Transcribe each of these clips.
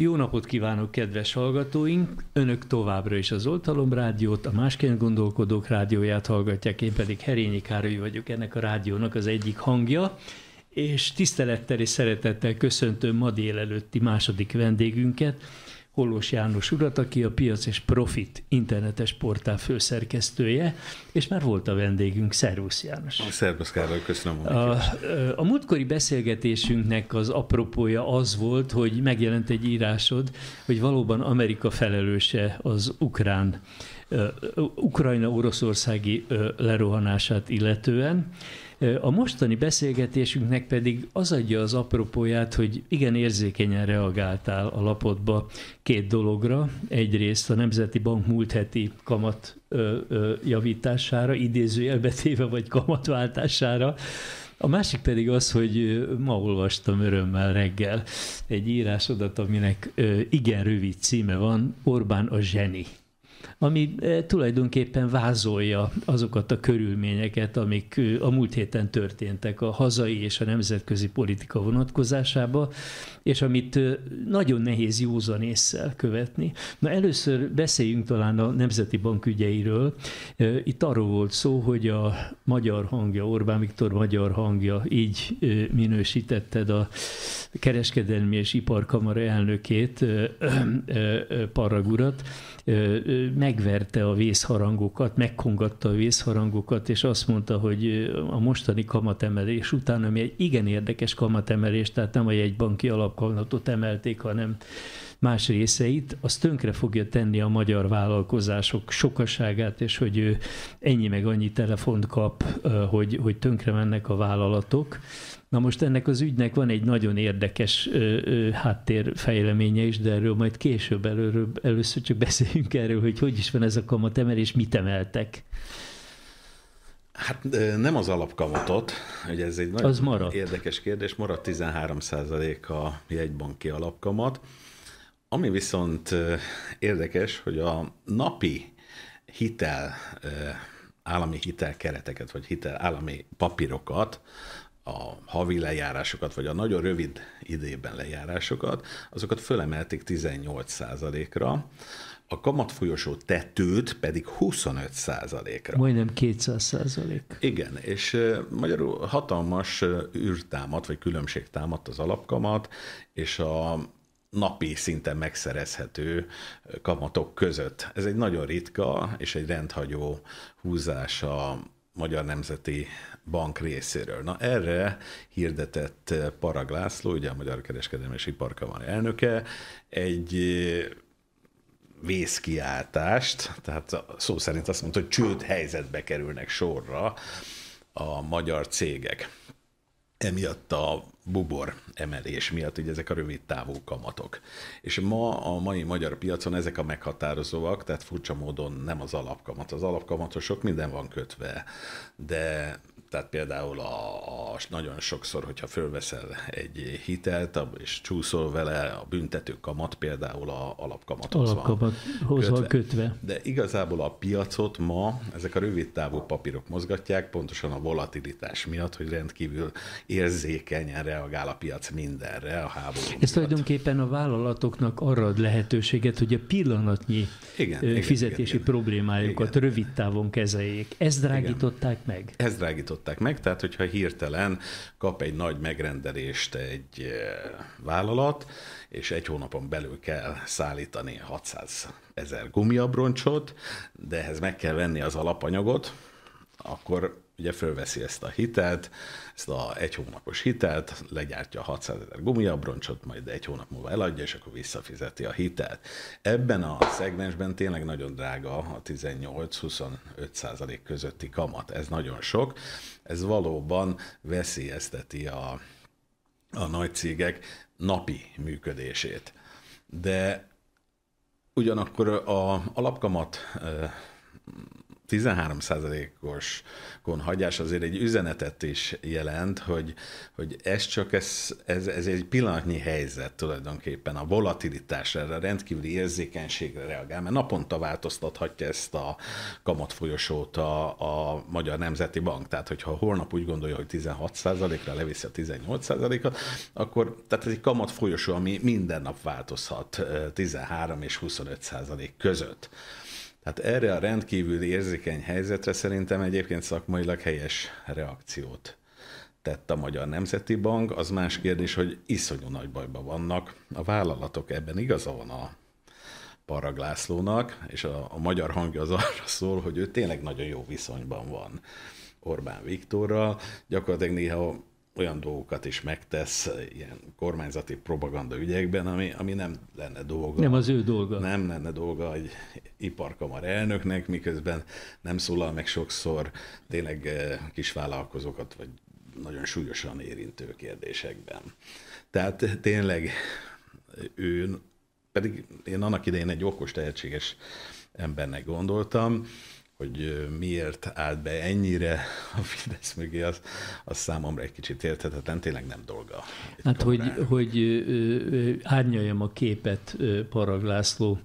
Jó napot kívánok, kedves hallgatóink! Önök továbbra is az Oltalom Rádiót, a Másként Gondolkodók Rádióját hallgatják, én pedig Herényi Károly vagyok, ennek a rádiónak az egyik hangja, és tisztelettel és szeretettel köszöntöm ma délelőtti második vendégünket, Hollós János urat, aki a Piac és Profit internetes portál főszerkesztője, és már volt a vendégünk, Szervusz János. Szervusz Károly, köszönöm. A, a, a múltkori beszélgetésünknek az apropója az volt, hogy megjelent egy írásod, hogy valóban Amerika felelőse az ukrán, uh, Ukrajna-Oroszországi uh, lerohanását illetően, a mostani beszélgetésünknek pedig az adja az apropóját, hogy igen érzékenyen reagáltál a lapodba két dologra. Egyrészt a Nemzeti Bank múlt heti kamat javítására, idézőjelbe téve, vagy kamatváltására, a másik pedig az, hogy ma olvastam örömmel reggel egy írásodat, aminek igen rövid címe van, Orbán a zseni ami eh, tulajdonképpen vázolja azokat a körülményeket, amik eh, a múlt héten történtek a hazai és a nemzetközi politika vonatkozásába, és amit eh, nagyon nehéz józan észsel követni. Na először beszéljünk talán a Nemzeti Bank ügyeiről. Itt arról volt szó, hogy a magyar hangja, Orbán Viktor magyar hangja, így minősítetted a kereskedelmi és iparkamara elnökét, Paragurat, megverte a vészharangokat, megkongatta a vészharangokat, és azt mondta, hogy a mostani kamatemelés után, ami egy igen érdekes kamatemelés, tehát nem a jegybanki alapkamatot emelték, hanem más részeit, az tönkre fogja tenni a magyar vállalkozások sokaságát, és hogy ő ennyi meg annyi telefont kap, hogy, hogy tönkre mennek a vállalatok. Na most ennek az ügynek van egy nagyon érdekes ö, ö, háttérfejleménye is, de erről majd később előről, először csak beszéljünk erről, hogy hogy is van ez a emelés, mit emeltek. Hát nem az alapkamatot, ugye ez egy nagyon az érdekes kérdés, maradt 13% a jegybanki alapkamat. Ami viszont érdekes, hogy a napi hitel, állami hitel kereteket, vagy hitel állami papírokat, a havi lejárásokat, vagy a nagyon rövid időben lejárásokat, azokat fölemelték 18%-ra, a kamatfolyosó tetőt pedig 25%-ra. Majdnem 200%. Igen, és magyarul hatalmas űrtámat, vagy különbség támadt az alapkamat, és a napi szinten megszerezhető kamatok között. Ez egy nagyon ritka és egy rendhagyó húzás a Magyar Nemzeti Bank részéről. Na erre hirdetett Parag László, ugye a Magyar Kereskedelmi és Iparkamar elnöke, egy vészkiáltást, tehát szó szerint azt mondta, hogy csőd helyzetbe kerülnek sorra a magyar cégek emiatt a bubor emelés miatt, ugye ezek a rövid távú kamatok. És ma a mai magyar piacon ezek a meghatározóak, tehát furcsa módon nem az alapkamat. Az alapkamatosok minden van kötve, de tehát például a, a nagyon sokszor, hogyha fölveszel egy hitelt, és csúszol vele, a büntető kamat például a alapkamathoz Alapkamat van kötve. kötve. De igazából a piacot ma ezek a rövid távú papírok mozgatják, pontosan a volatilitás miatt, hogy rendkívül érzékenyen reagál a piac mindenre, a háború Ez miatt. tulajdonképpen a vállalatoknak arra ad lehetőséget, hogy a pillanatnyi igen, fizetési igen, igen, problémájukat igen. rövid távon kezeljék. Ezt drágították igen. meg? Ez drágított valósították meg, tehát hogyha hirtelen kap egy nagy megrendelést egy eh, vállalat, és egy hónapon belül kell szállítani 600 ezer gumiabroncsot, de ehhez meg kell venni az alapanyagot, akkor ugye fölveszi ezt a hitelt, ezt a egy hónapos hitelt, legyártja a 600 ezer gumiabroncsot, majd egy hónap múlva eladja, és akkor visszafizeti a hitelt. Ebben a szegmensben tényleg nagyon drága a 18-25 százalék közötti kamat. Ez nagyon sok. Ez valóban veszélyezteti a, a nagy cégek napi működését. De ugyanakkor a alapkamat 13%-os konhagyás azért egy üzenetet is jelent, hogy, hogy ez csak ez, ez, ez egy pillanatnyi helyzet tulajdonképpen, a volatilitásra, erre a rendkívüli érzékenységre reagál, mert naponta változtathatja ezt a kamat folyosót a, a Magyar Nemzeti Bank. Tehát, hogyha holnap úgy gondolja, hogy 16%-ra leviszi a 18%-at, akkor tehát ez egy kamat folyosó, ami minden nap változhat 13 és 25% között. Tehát erre a rendkívül érzékeny helyzetre szerintem egyébként szakmailag helyes reakciót tett a Magyar Nemzeti Bank. Az más kérdés, hogy iszonyú nagy bajban vannak a vállalatok. Ebben igaza van a Parag Lászlónak, és a, a magyar hangja az arra szól, hogy ő tényleg nagyon jó viszonyban van Orbán Viktorral. Gyakorlatilag néha olyan dolgokat is megtesz, ilyen kormányzati propaganda ügyekben, ami, ami nem lenne dolga. Nem az ő dolga. Nem lenne dolga egy iparkamar elnöknek, miközben nem szólal meg sokszor tényleg eh, kisvállalkozókat, vagy nagyon súlyosan érintő kérdésekben. Tehát tényleg ő, pedig én annak idején egy okos, tehetséges embernek gondoltam, hogy miért állt be ennyire a Fidesz mögé, az, az számomra egy kicsit érthetetlen, tényleg nem dolga. Hát, hogy, hogy árnyaljam a képet Parag László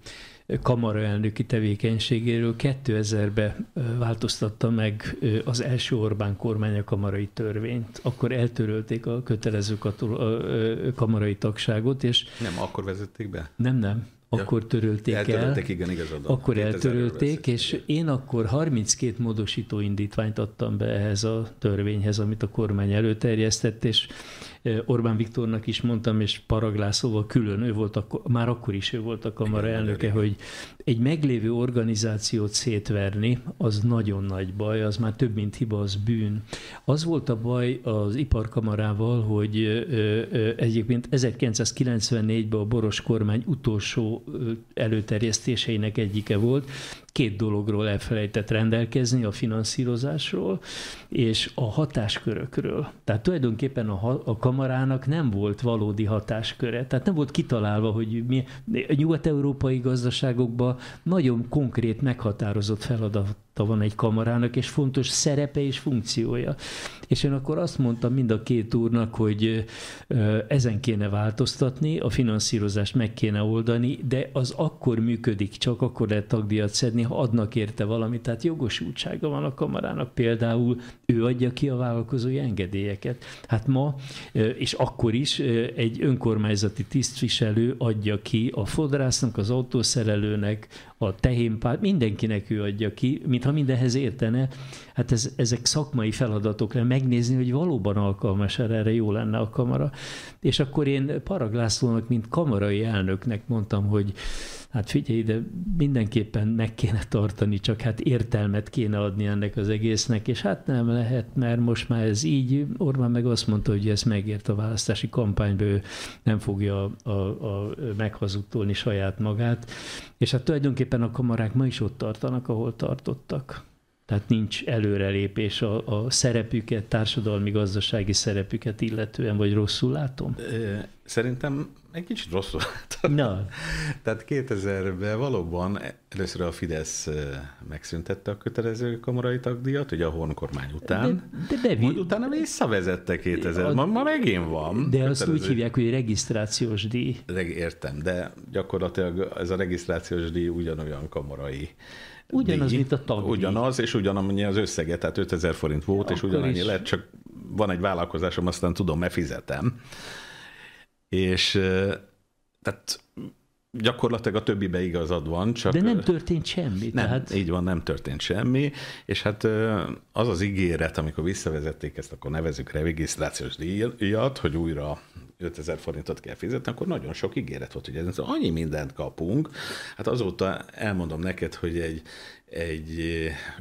kamaraelnöki tevékenységéről 2000-ben változtatta meg az első Orbán kormány a kamarai törvényt. Akkor eltörölték a kötelező katul- a kamarai tagságot, és... Nem, akkor vezették be? Nem, nem akkor törölték eltörölték, el. igen, igazad Akkor eltörölték, és én akkor 32 módosító indítványt adtam be ehhez a törvényhez, amit a kormány előterjesztett, és Orbán Viktornak is mondtam, és Paraglászóval külön, ő volt akkor, már akkor is ő volt a kamara elnöke, hogy egy meglévő organizációt szétverni, az nagyon nagy baj, az már több, mint hiba, az bűn. Az volt a baj az iparkamarával, hogy egyébként 1994-ben a boros kormány utolsó előterjesztéseinek egyike volt, két dologról elfelejtett rendelkezni, a finanszírozásról és a hatáskörökről. Tehát tulajdonképpen a, ha, a kamarának nem volt valódi hatásköre, tehát nem volt kitalálva, hogy mi a nyugat-európai gazdaságokban nagyon konkrét, meghatározott feladat van egy kamarának, és fontos szerepe és funkciója. És én akkor azt mondtam mind a két úrnak, hogy ezen kéne változtatni, a finanszírozást meg kéne oldani, de az akkor működik, csak akkor lehet tagdíjat szedni, ha adnak érte valamit. Tehát jogosultsága van a kamarának, például ő adja ki a vállalkozói engedélyeket. Hát ma, és akkor is egy önkormányzati tisztviselő adja ki a fodrásznak, az autószerelőnek, a tehénpár, mindenkinek ő adja ki, mint mintha mindenhez értene. Hát ez, ezek szakmai feladatok lenne, megnézni, hogy valóban alkalmas erre, erre jó lenne a kamara. És akkor én Paraglászlónak, mint kamarai elnöknek mondtam, hogy hát figyelj de mindenképpen meg kéne tartani, csak hát értelmet kéne adni ennek az egésznek, és hát nem lehet, mert most már ez így, Orbán meg azt mondta, hogy ez megért a választási kampányba, ő nem fogja a, a, a meghazudtolni saját magát, és hát tulajdonképpen a kamarák ma is ott tartanak, ahol tartottak. Tehát nincs előrelépés a, a szerepüket, társadalmi-gazdasági szerepüket illetően, vagy rosszul látom? Szerintem egy kicsit rosszul álltam. Na. Tehát 2000-ben valóban először a Fidesz megszüntette a kötelező kamarai tagdíjat, ugye a Horn kormány után. De, de, de Majd utána visszavezette 2000 a, ma, ma megint van. De kötelező. azt úgy hívják, hogy regisztrációs díj. Értem, de gyakorlatilag ez a regisztrációs díj ugyanolyan kamarai Ugyanaz, díj, mint a tagdíj. Ugyanaz, és ugyanannyi az összege, tehát 5000 forint volt, Akkor és ugyanannyi is. lett, csak van egy vállalkozásom, aztán tudom, mert fizetem és tehát gyakorlatilag a többibe igazad van, csak... De nem történt semmi. Nem, tehát... így van, nem történt semmi, és hát az az ígéret, amikor visszavezették ezt, akkor nevezük regisztrációs díjat, hogy újra 5000 forintot kell fizetni, akkor nagyon sok ígéret volt, hogy ez annyi mindent kapunk. Hát azóta elmondom neked, hogy egy, egy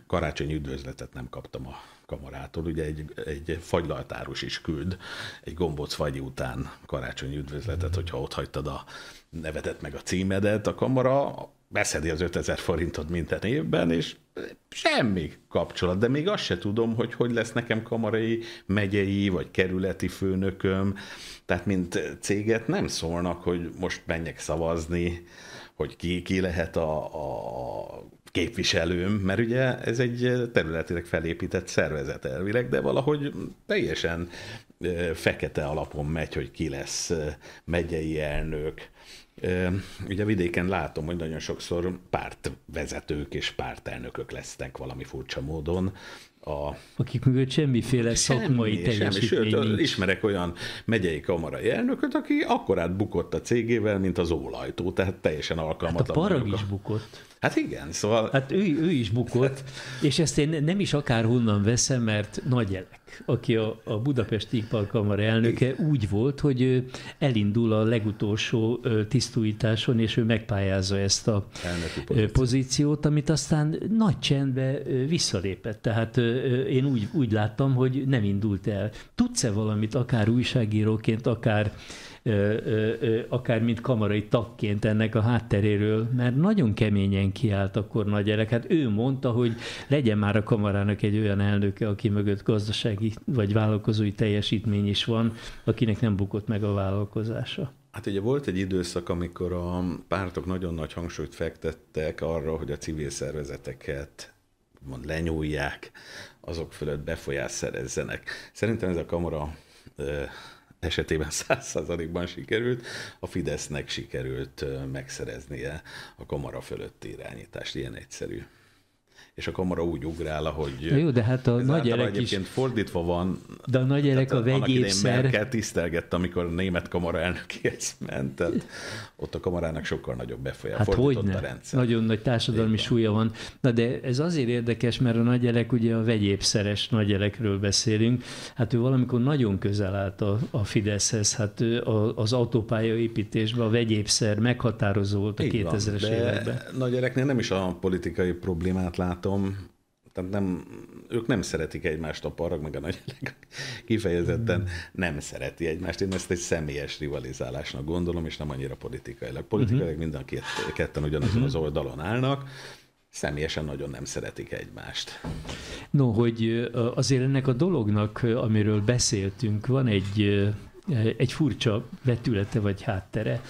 karácsonyi üdvözletet nem kaptam a kamarától, ugye egy, egy fagylaltáros is küld egy gombóc fagyi után karácsonyi üdvözletet, hogyha ott hagytad a nevedet meg a címedet, a kamara beszedi az 5000 forintot minden évben, és semmi kapcsolat, de még azt se tudom, hogy hogy lesz nekem kamarai, megyei vagy kerületi főnököm, tehát mint céget nem szólnak, hogy most menjek szavazni, hogy ki, ki lehet a, a képviselőm, mert ugye ez egy eh, területileg felépített szervezet elvileg, de valahogy teljesen eh, fekete alapon megy, hogy ki lesz eh, megyei elnök. Ugye vidéken látom, hogy nagyon sokszor pártvezetők és pártelnökök lesznek valami furcsa módon, a... Akik mögött semmiféle semmi, szakmai semmi, teljesítmény Sőt, nincs. ismerek olyan megyei kamarai elnököt, aki akkorát bukott a cégével, mint az ólajtó, tehát teljesen alkalmatlan. Hát a parag is bukott. Hát igen, szóval... Hát ő, ő is bukott, és ezt én nem is akárhonnan veszem, mert nagy elek aki a, a Budapesti Iparkamar elnöke, úgy volt, hogy ő elindul a legutolsó tisztújításon, és ő megpályázza ezt a pozíciót. pozíciót, amit aztán nagy csendbe visszalépett. Tehát én úgy, úgy láttam, hogy nem indult el. Tudsz-e valamit, akár újságíróként, akár akár mint kamarai tagként ennek a hátteréről, mert nagyon keményen kiállt akkor nagy gyerek. Hát ő mondta, hogy legyen már a kamarának egy olyan elnöke, aki mögött gazdasági vagy vállalkozói teljesítmény is van, akinek nem bukott meg a vállalkozása. Hát ugye volt egy időszak, amikor a pártok nagyon nagy hangsúlyt fektettek arra, hogy a civil szervezeteket mond, lenyúlják, azok fölött befolyás szerezzenek. Szerintem ez a kamara esetében százszázalékban sikerült, a Fidesznek sikerült megszereznie a kamara fölötti irányítást. Ilyen egyszerű és a kamera úgy ugrál, ahogy... Na jó, de hát a nagy gyerek is... fordítva van. De a nagy gyerek a vegyépszer... Merkel tisztelgett, amikor a német kamara elnökéhez ment, tehát ott a kamarának sokkal nagyobb befolyás hát fordított a rendszer. Nagyon nagy társadalmi Én súlya van. Na de ez azért érdekes, mert a nagy gyerek ugye a vegyépszeres nagy gyerekről beszélünk. Hát ő valamikor nagyon közel állt a, a Fideszhez, hát az autópálya építésben a vegyépszer meghatározó volt a 2000-es években. Nagy gyereknél nem is a politikai problémát látom, tudom, tehát nem, ők nem szeretik egymást, a parag meg a nagy kifejezetten hmm. nem szereti egymást. Én ezt egy személyes rivalizálásnak gondolom, és nem annyira politikailag. Politikailag uh hmm. mind a két, ketten ugyanazon uh-huh. az oldalon állnak, személyesen nagyon nem szeretik egymást. No, hogy azért ennek a dolognak, amiről beszéltünk, van egy, egy furcsa vetülete vagy háttere,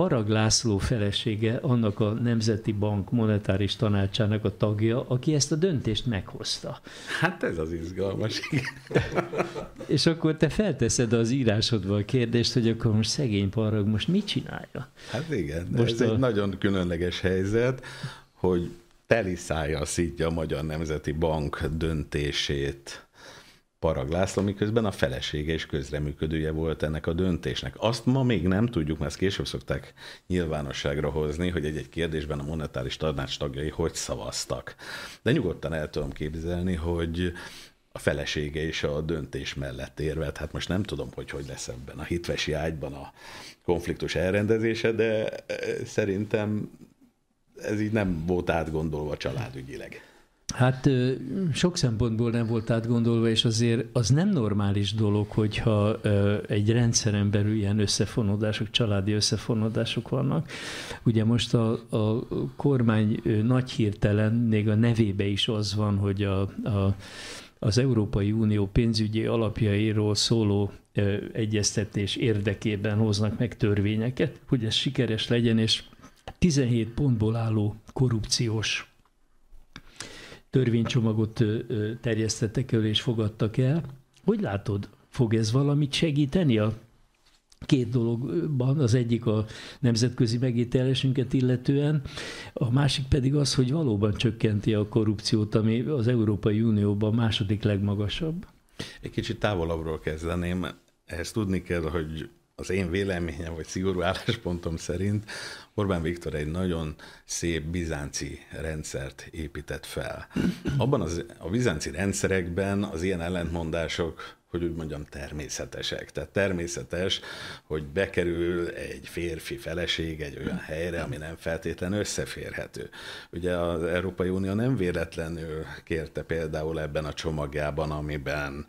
Parag László felesége annak a Nemzeti Bank monetáris tanácsának a tagja, aki ezt a döntést meghozta. Hát ez az izgalmas. És akkor te felteszed az írásodban a kérdést, hogy akkor most szegény Parag most mit csinálja? Hát igen, most ez a... egy nagyon különleges helyzet, hogy teliszája szítja a Magyar Nemzeti Bank döntését Parag László, miközben a felesége és közreműködője volt ennek a döntésnek. Azt ma még nem tudjuk, mert ezt később szokták nyilvánosságra hozni, hogy egy-egy kérdésben a monetáris tanács tagjai hogy szavaztak. De nyugodtan el tudom képzelni, hogy a felesége és a döntés mellett érvelt. Hát most nem tudom, hogy hogy lesz ebben a hitvesi ágyban a konfliktus elrendezése, de eh, szerintem ez így nem volt átgondolva családügyileg. Hát sok szempontból nem volt átgondolva, és azért az nem normális dolog, hogyha egy rendszeren belül ilyen összefonódások, családi összefonódások vannak. Ugye most a, a kormány nagy hirtelen, még a nevébe is az van, hogy a, a az Európai Unió pénzügyi alapjairól szóló egyeztetés érdekében hoznak meg törvényeket, hogy ez sikeres legyen, és 17 pontból álló korrupciós törvénycsomagot terjesztettek elő és fogadtak el. Hogy látod, fog ez valamit segíteni a két dologban, az egyik a nemzetközi megítélésünket illetően, a másik pedig az, hogy valóban csökkenti a korrupciót, ami az Európai Unióban második legmagasabb. Egy kicsit távolabbról kezdeném. Ehhez tudni kell, hogy az én véleményem, vagy szigorú álláspontom szerint Orbán Viktor egy nagyon szép bizánci rendszert épített fel. Abban az, a bizánci rendszerekben az ilyen ellentmondások hogy úgy mondjam, természetesek. Tehát természetes, hogy bekerül egy férfi feleség egy olyan helyre, ami nem feltétlenül összeférhető. Ugye az Európai Unió nem véletlenül kérte például ebben a csomagjában, amiben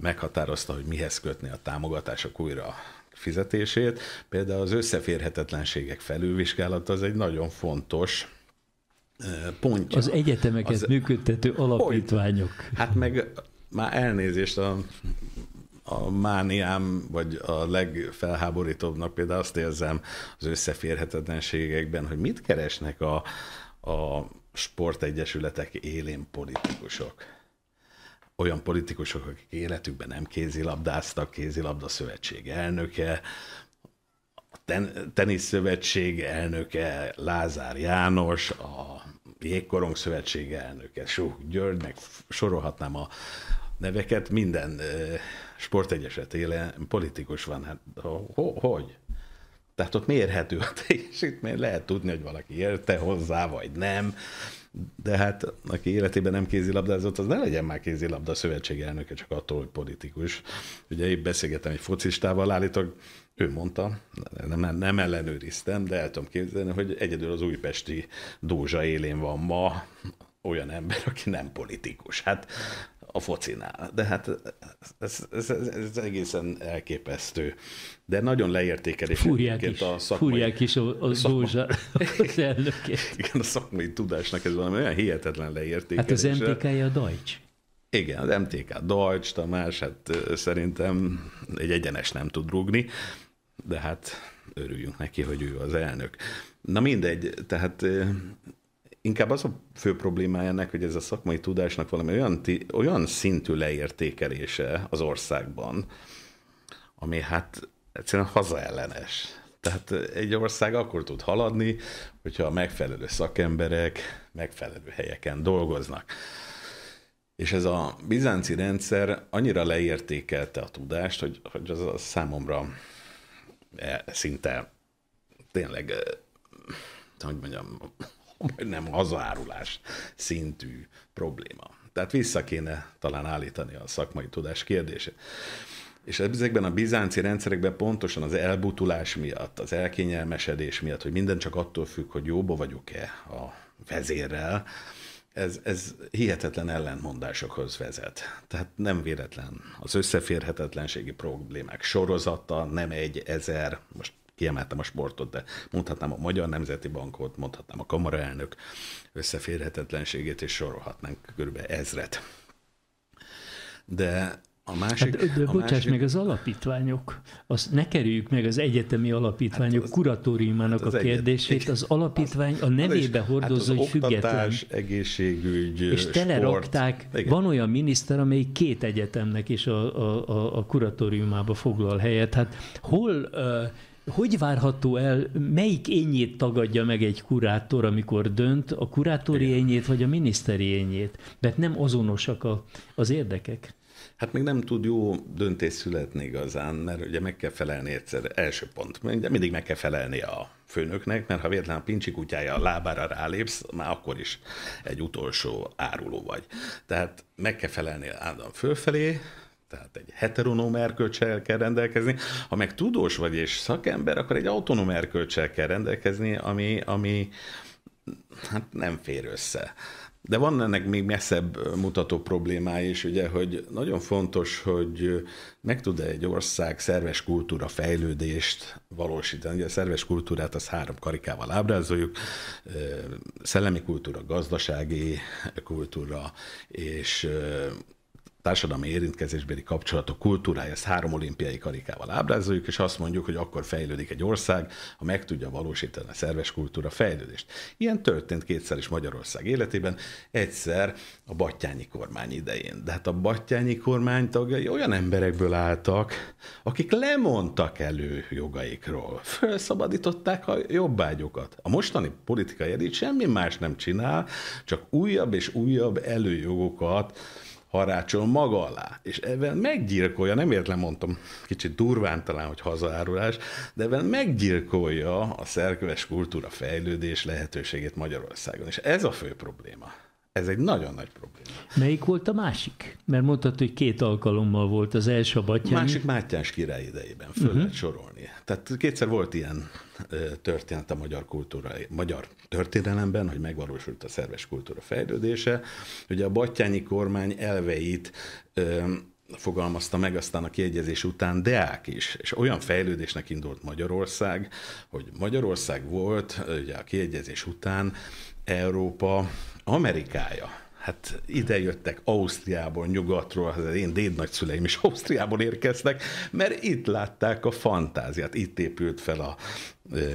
meghatározta, hogy mihez kötni a támogatások újra fizetését. Például az összeférhetetlenségek felülvizsgálata az egy nagyon fontos pontja. Az egyetemeket az, működtető alapítványok. Hogy? Hát meg már elnézést a a mániám, vagy a legfelháborítóbbnak például azt érzem az összeférhetetlenségekben, hogy mit keresnek a, a sportegyesületek élén politikusok olyan politikusok, akik életükben nem kézilabdáztak, kézilabda szövetség elnöke, a ten, szövetség elnöke Lázár János, a jégkorong szövetség elnöke Sok György, meg sorolhatnám a neveket, minden sportegyeset élen politikus van, hát hogy? Tehát ott mérhető a teljesítmény, lehet tudni, hogy valaki érte hozzá, vagy nem de hát aki életében nem kézilabdázott, az ne legyen már kézilabda szövetségi elnöke, csak attól, hogy politikus. Ugye épp beszélgettem egy focistával, állítok, ő mondta, nem, nem ellenőriztem, de el tudom képzelni, hogy egyedül az újpesti dózsa élén van ma olyan ember, aki nem politikus. Hát a focinál. De hát ez, ez, ez, ez egészen elképesztő. De nagyon leértékelés. fúrják is, a szakmai... Fúrják is a, a szakma, az elnökét. Igen, a szakmai tudásnak ez valami olyan hihetetlen leértékelés. Hát az mtk -e a Deutsch. Igen, az MTK Deutsch, Tamás, hát szerintem egy egyenes nem tud rúgni, de hát örüljünk neki, hogy ő az elnök. Na mindegy, tehát inkább az a fő problémája ennek, hogy ez a szakmai tudásnak valami olyan, olyan szintű leértékelése az országban, ami hát egyszerűen hazaellenes. Tehát egy ország akkor tud haladni, hogyha a megfelelő szakemberek megfelelő helyeken dolgoznak. És ez a bizánci rendszer annyira leértékelte a tudást, hogy, hogy az a számomra e, szinte tényleg, e, hogy mondjam, majdnem hazárulás szintű probléma. Tehát vissza kéne talán állítani a szakmai tudás kérdését. És ezekben a bizánci rendszerekben pontosan az elbutulás miatt, az elkényelmesedés miatt, hogy minden csak attól függ, hogy jóba vagyok-e a vezérrel, ez, ez hihetetlen ellentmondásokhoz vezet. Tehát nem véletlen. Az összeférhetetlenségi problémák sorozata, nem egy ezer, most kiemeltem a sportot, de mondhatnám a Magyar Nemzeti Bankot, mondhatnám a kamaraelnök összeférhetetlenségét, és sorolhatnánk kb. ezret. De a másik, hát, de, de a bocsáss, másik... meg az alapítványok, az ne kerüljük meg az egyetemi alapítványok hát az, kuratóriumának hát a kérdését, egyet, az alapítvány a hát nevébe hát az hordozó, hát hogy független. egészségügy, És telerakták, igen. van olyan miniszter, amely két egyetemnek is a, a, a, a kuratóriumába foglal helyet. Hát hol... Uh, hogy várható el, melyik ényét tagadja meg egy kurátor, amikor dönt, a kurátori ényét vagy a miniszteri ényét? Mert nem azonosak a, az érdekek. Hát még nem tud jó döntés születni igazán, mert ugye meg kell felelni egyszer, első pont, mindig meg kell felelni a főnöknek, mert ha véletlenül a pincsi kutyája a lábára rálépsz, már akkor is egy utolsó áruló vagy. Tehát meg kell felelni állandóan fölfelé, tehát egy heteronóm erkölcsel kell rendelkezni. Ha meg tudós vagy és szakember, akkor egy autonóm erkölcsel kell rendelkezni, ami, ami hát nem fér össze. De van ennek még messzebb mutató problémája is, ugye, hogy nagyon fontos, hogy meg tud-e egy ország szerves kultúra fejlődést valósítani. Ugye a szerves kultúrát az három karikával ábrázoljuk, szellemi kultúra, gazdasági kultúra és társadalmi érintkezésbeli kapcsolatok kultúrája, ezt három olimpiai karikával ábrázoljuk, és azt mondjuk, hogy akkor fejlődik egy ország, ha meg tudja valósítani a szerves kultúra fejlődést. Ilyen történt kétszer is Magyarország életében, egyszer a battyányi kormány idején. De hát a battyányi kormány tagjai olyan emberekből álltak, akik lemondtak elő jogaikról, felszabadították a jobbágyokat. A mostani politikai elit semmi más nem csinál, csak újabb és újabb előjogokat harácsol maga alá, és ebben meggyilkolja, nem értem, mondtam kicsit durván talán, hogy hazárulás, de ebben meggyilkolja a szerköves kultúra fejlődés lehetőségét Magyarországon, és ez a fő probléma. Ez egy nagyon nagy probléma. Melyik volt a másik? Mert mondtad, hogy két alkalommal volt az első a Batyányi. Másik Mátyás király idejében, föl uh-huh. lehet sorolni. Tehát kétszer volt ilyen történet a magyar, kultúra, magyar történelemben, hogy megvalósult a szerves kultúra fejlődése. Ugye a battyányi kormány elveit fogalmazta meg aztán a kiegyezés után Deák is, és olyan fejlődésnek indult Magyarország, hogy Magyarország volt ugye a kiegyezés után Európa Amerikája hát ide jöttek Ausztriából, nyugatról, az hát én dédnagyszüleim is Ausztriából érkeztek, mert itt látták a fantáziát, itt épült fel a,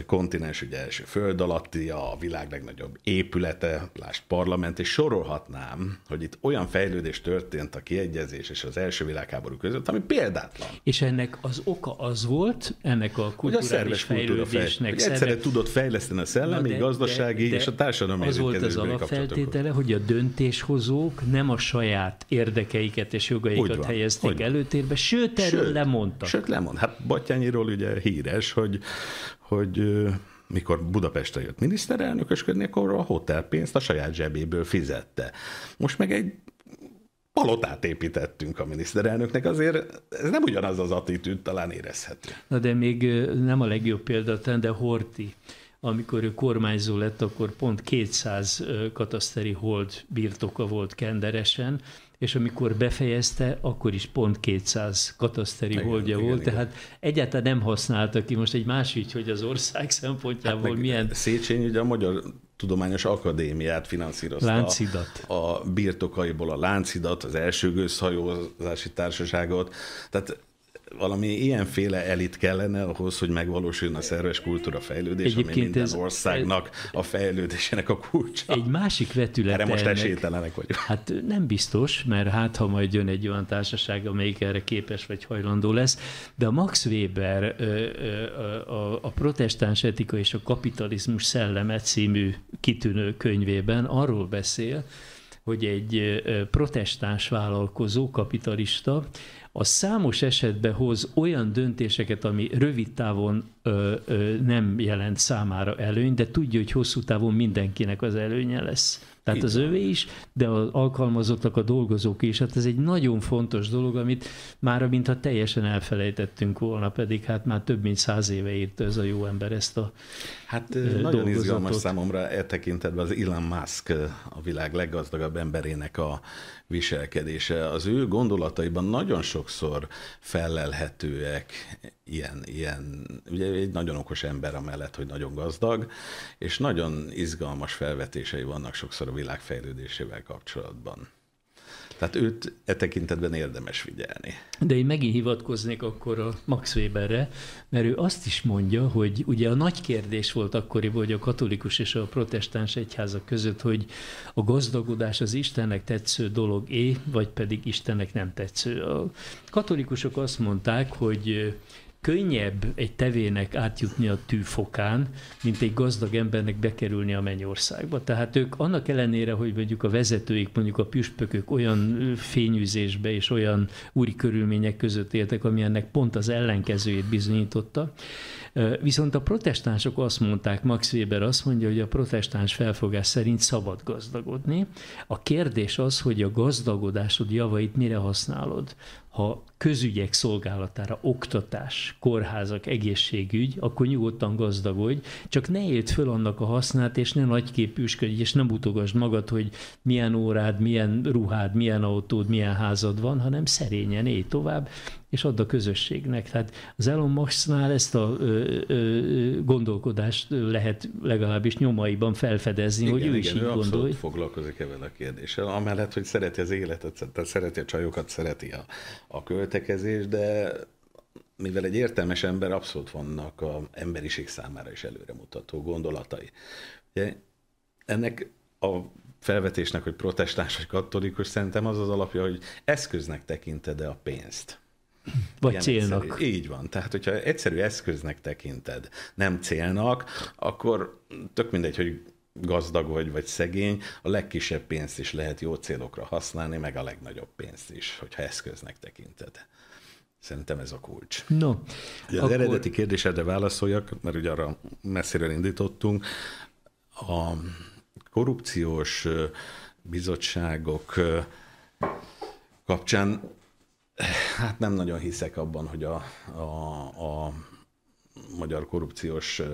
kontinens ugye első föld alatti, a világ legnagyobb épülete, lásd parlament, és sorolhatnám, hogy itt olyan fejlődés történt a kiegyezés és az első világháború között, ami példátlan. És ennek az oka az volt, ennek a kulturális a szerves fejlődésnek. Fej... egyszerre szerve... tudott fejleszteni a szellemi, de, gazdasági de, de és a társadalmi Az volt az alapfeltétele, hogy a döntéshozók nem a saját érdekeiket és jogaikat van, helyezték előtérbe, sőt, erről sőt, lemondtak. Sőt, lemond. Hát Batyányiról ugye híres, hogy hogy mikor Budapestre jött miniszterelnökösködni, akkor a hotelpénzt a saját zsebéből fizette. Most meg egy palotát építettünk a miniszterelnöknek, azért ez nem ugyanaz az attitűd, talán érezhető. Na de még nem a legjobb példa, de Horti amikor ő kormányzó lett, akkor pont 200 kataszteri hold birtoka volt Kenderesen, és amikor befejezte, akkor is pont 200 kataszteri igen, holdja igen, volt, igen. tehát egyáltalán nem használta ki. Most egy másik, hogy az ország szempontjából hát milyen... Széchenyi ugye a Magyar Tudományos Akadémiát finanszírozta. Láncidat. A, a birtokaiból a Láncidat, az első gőzhajózási társaságot. Tehát valami ilyenféle elit kellene ahhoz, hogy megvalósuljon a szerves kultúra fejlődés, Egyébként ami minden ez, országnak a fejlődésének a kulcsa. Egy másik vetület Erre most esélytelenek vagyunk. Hát nem biztos, mert hát ha majd jön egy olyan társaság, amelyik erre képes vagy hajlandó lesz, de a Max Weber a, a protestáns etika és a kapitalizmus szelleme című kitűnő könyvében arról beszél, hogy egy protestáns vállalkozó, kapitalista az számos esetben hoz olyan döntéseket, ami rövid távon ö, ö, nem jelent számára előny, de tudja, hogy hosszú távon mindenkinek az előnye lesz. Tehát Itt. az övé is, de az alkalmazottak, a dolgozók is. Hát ez egy nagyon fontos dolog, amit már mintha teljesen elfelejtettünk volna, pedig hát már több mint száz éve írta ez a jó ember ezt a Hát nagyon izgalmas számomra e tekintetben az Elon Musk a világ leggazdagabb emberének a viselkedése. Az ő gondolataiban nagyon sokszor fellelhetőek ilyen, ilyen, ugye egy nagyon okos ember amellett, hogy nagyon gazdag, és nagyon izgalmas felvetései vannak sokszor a világ fejlődésével kapcsolatban. Tehát őt e tekintetben érdemes figyelni. De én megint hivatkoznék akkor a Max Weberre, mert ő azt is mondja, hogy ugye a nagy kérdés volt akkoriban, hogy a katolikus és a protestáns egyházak között, hogy a gazdagodás az Istennek tetsző dolog-é, vagy pedig Istennek nem tetsző. A katolikusok azt mondták, hogy könnyebb egy tevének átjutni a tűfokán, mint egy gazdag embernek bekerülni a mennyországba. Tehát ők annak ellenére, hogy mondjuk a vezetőik, mondjuk a püspökök olyan fényűzésbe és olyan úri körülmények között éltek, ami ennek pont az ellenkezőjét bizonyította, Viszont a protestánsok azt mondták, Max Weber azt mondja, hogy a protestáns felfogás szerint szabad gazdagodni. A kérdés az, hogy a gazdagodásod javait mire használod ha közügyek szolgálatára, oktatás, kórházak, egészségügy, akkor nyugodtan gazdagodj, csak ne élt föl annak a hasznát, és ne nagyképűsködj, és nem utogasd magad, hogy milyen órád, milyen ruhád, milyen autód, milyen házad van, hanem szerényen élj tovább, és add a közösségnek. Tehát az Elon Musknál ezt a ö, ö, gondolkodást lehet legalábbis nyomaiban felfedezni, igen, hogy ő igen, is ő így ő gondol. foglalkozik ebben a kérdéssel, amellett, hogy szereti az életet, tehát szereti a csajokat, szereti a, a költekezést, de mivel egy értelmes ember abszolút vannak a emberiség számára is előremutató gondolatai. Ugye, ennek a felvetésnek, hogy protestáns vagy katolikus, szerintem az az alapja, hogy eszköznek tekinted-e a pénzt. Vagy Igen, célnak. Egyszerű. Így van. Tehát, hogyha egyszerű eszköznek tekinted, nem célnak, akkor tök mindegy, hogy gazdag vagy, vagy szegény, a legkisebb pénzt is lehet jó célokra használni, meg a legnagyobb pénzt is, hogyha eszköznek tekinted. Szerintem ez a kulcs. No, ugye akkor... Az eredeti kérdésedre válaszoljak, mert ugye arra messziről indítottunk. A korrupciós bizottságok kapcsán Hát nem nagyon hiszek abban, hogy a, a, a magyar korrupciós ö,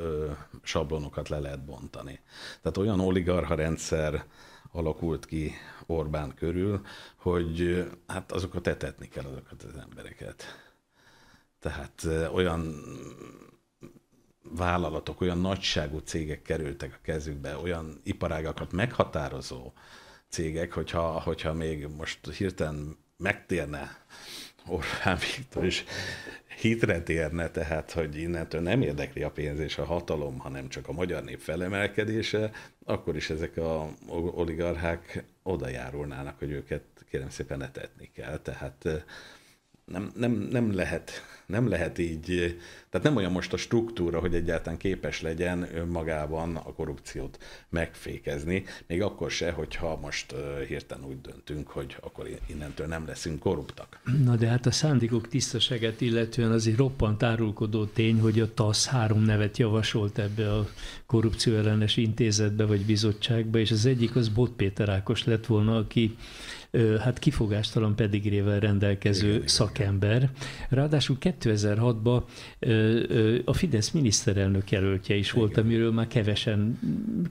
ö, sablonokat le lehet bontani. Tehát olyan oligarha rendszer alakult ki Orbán körül, hogy hát azokat etetni kell azokat az embereket. Tehát ö, olyan vállalatok, olyan nagyságú cégek kerültek a kezükbe, olyan iparágakat meghatározó cégek, hogyha, hogyha még most hirtelen megtérne Orbán Viktor, és hitre térne, tehát, hogy innentől nem érdekli a pénz és a hatalom, hanem csak a magyar nép felemelkedése, akkor is ezek a oligarchák odajárulnának, hogy őket kérem szépen etetni kell. Tehát nem, nem, nem lehet nem lehet így, tehát nem olyan most a struktúra, hogy egyáltalán képes legyen önmagában a korrupciót megfékezni, még akkor se, hogyha most hirtelen úgy döntünk, hogy akkor innentől nem leszünk korruptak. Na de hát a szándékok tisztaságát illetően az egy roppant árulkodó tény, hogy a TASZ három nevet javasolt ebbe a korrupcióellenes intézetbe vagy bizottságba, és az egyik az Bot Péter Ákos lett volna, aki hát kifogástalan pedigrével rendelkező igen, szakember. Ráadásul 2006-ban a Fidesz miniszterelnök jelöltje is volt, igen. amiről már kevesen,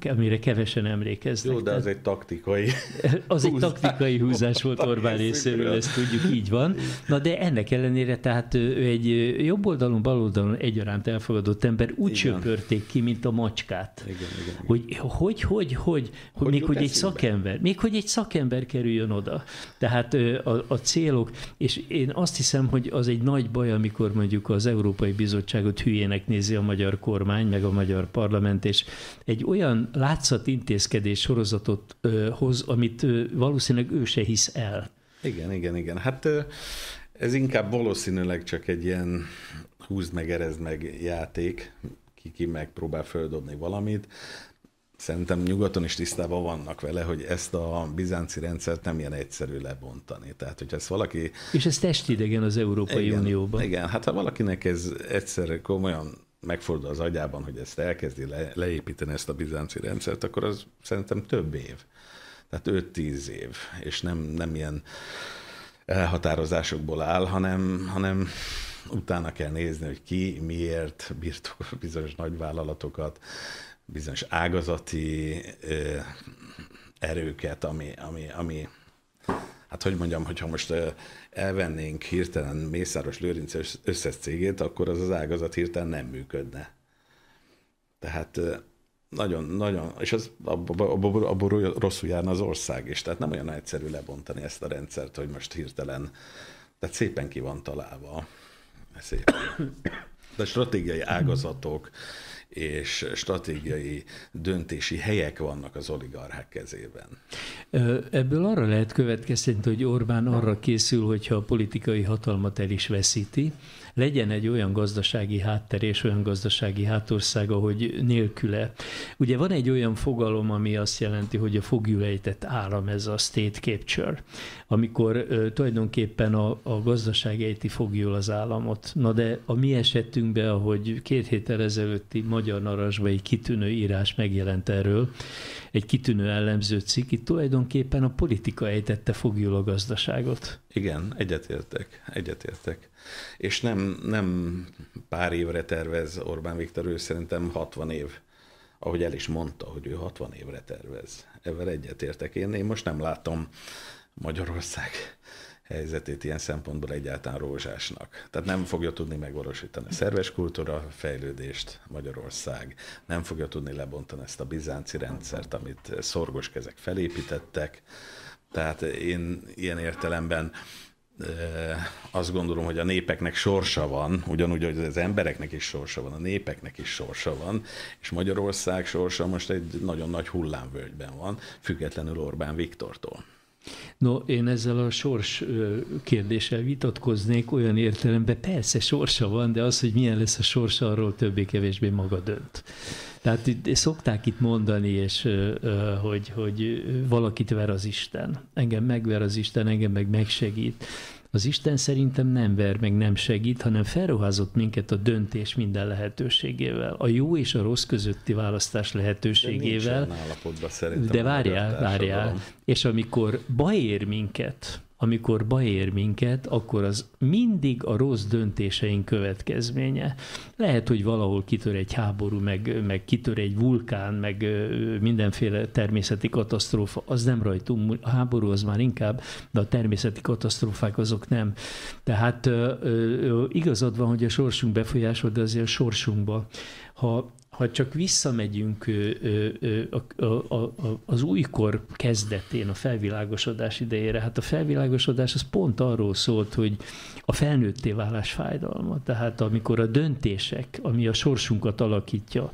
amire kevesen emlékeznek. Jó, de az egy taktikai Az egy taktikai húzás volt Orbán részéről, ezt tudjuk, így van. Na de ennek ellenére, tehát ő egy jobb oldalon, bal oldalon egyaránt elfogadott ember, úgy söpörték ki, mint a macskát. Igen, igen, igen. Hogy, hogy, hogy, hogy, hogy, hogy még hogy egy szakember, még hogy egy szakember kerüljön oda oda. Tehát a, a célok, és én azt hiszem, hogy az egy nagy baj, amikor mondjuk az Európai Bizottságot hülyének nézi a magyar kormány, meg a magyar parlament, és egy olyan látszat intézkedés sorozatot ö, hoz, amit ö, valószínűleg ő se hisz el. Igen, igen, igen. Hát ez inkább valószínűleg csak egy ilyen húzd meg, erezd meg játék, ki, ki megpróbál földobni valamit szerintem nyugaton is tisztában vannak vele, hogy ezt a bizánci rendszert nem ilyen egyszerű lebontani. Tehát, hogy ez valaki... És ez testidegen az Európai igen, Unióban. Igen, hát ha valakinek ez egyszer komolyan megfordul az agyában, hogy ezt elkezdi le, leépíteni ezt a bizánci rendszert, akkor az szerintem több év. Tehát 5-10 év, és nem, nem ilyen elhatározásokból áll, hanem, hanem utána kell nézni, hogy ki miért birtokol bizonyos nagyvállalatokat, bizonyos ágazati ö, erőket, ami, ami, ami hát hogy mondjam, hogyha most elvennénk hirtelen Mészáros Lőrinc összes cégét, akkor az az ágazat hirtelen nem működne. Tehát nagyon, nagyon, és az, abból, ab, ab, rosszul járna az ország is, tehát nem olyan egyszerű lebontani ezt a rendszert, hogy most hirtelen, tehát szépen ki van találva. Szépen. De stratégiai ágazatok, és stratégiai döntési helyek vannak az oligarchák kezében. Ebből arra lehet következtetni, hogy Orbán arra készül, hogyha a politikai hatalmat el is veszíti, legyen egy olyan gazdasági hátter és olyan gazdasági hátország, ahogy nélküle. Ugye van egy olyan fogalom, ami azt jelenti, hogy a fogjulejtett állam, ez a state capture, amikor ö, tulajdonképpen a, a gazdaság ejti fogjul az államot. Na de a mi esetünkben, ahogy két héttel ezelőtti magyar narasbai kitűnő írás megjelent erről, egy kitűnő ellenző cikk, itt tulajdonképpen a politika ejtette fogjul a gazdaságot. Igen, egyetértek, egyetértek. És nem, nem pár évre tervez Orbán Viktor, ő szerintem 60 év ahogy el is mondta, hogy ő 60 évre tervez. Ezzel egyetértek én. Én most nem látom Magyarország helyzetét ilyen szempontból egyáltalán rózsásnak. Tehát nem fogja tudni megvalósítani a szerves kultúra fejlődést Magyarország, nem fogja tudni lebontani ezt a bizánci rendszert, amit szorgos kezek felépítettek. Tehát én ilyen értelemben azt gondolom, hogy a népeknek sorsa van, ugyanúgy, hogy az embereknek is sorsa van, a népeknek is sorsa van, és Magyarország sorsa most egy nagyon nagy hullámvölgyben van, függetlenül Orbán Viktortól. No, én ezzel a sors kérdéssel vitatkoznék olyan értelemben, persze sorsa van, de az, hogy milyen lesz a sorsa, arról többé-kevésbé maga dönt. Tehát itt, szokták itt mondani, és hogy, hogy valakit ver az Isten, engem megver az Isten, engem meg megsegít. Az Isten szerintem nem ver, meg nem segít, hanem felruházott minket a döntés minden lehetőségével. A jó és a rossz közötti választás lehetőségével. De, de várjál, várjál. És amikor baj ér minket, amikor ér minket, akkor az mindig a rossz döntéseink következménye. Lehet, hogy valahol kitör egy háború, meg, meg kitör egy vulkán, meg mindenféle természeti katasztrófa, az nem rajtunk, a háború az már inkább, de a természeti katasztrófák azok nem. Tehát igazad van, hogy a sorsunk befolyásol, de azért a sorsunkba. Ha ha csak visszamegyünk a, a, a, az újkor kezdetén, a felvilágosodás idejére, hát a felvilágosodás az pont arról szólt, hogy a felnőtté válás fájdalma, tehát amikor a döntések, ami a sorsunkat alakítja,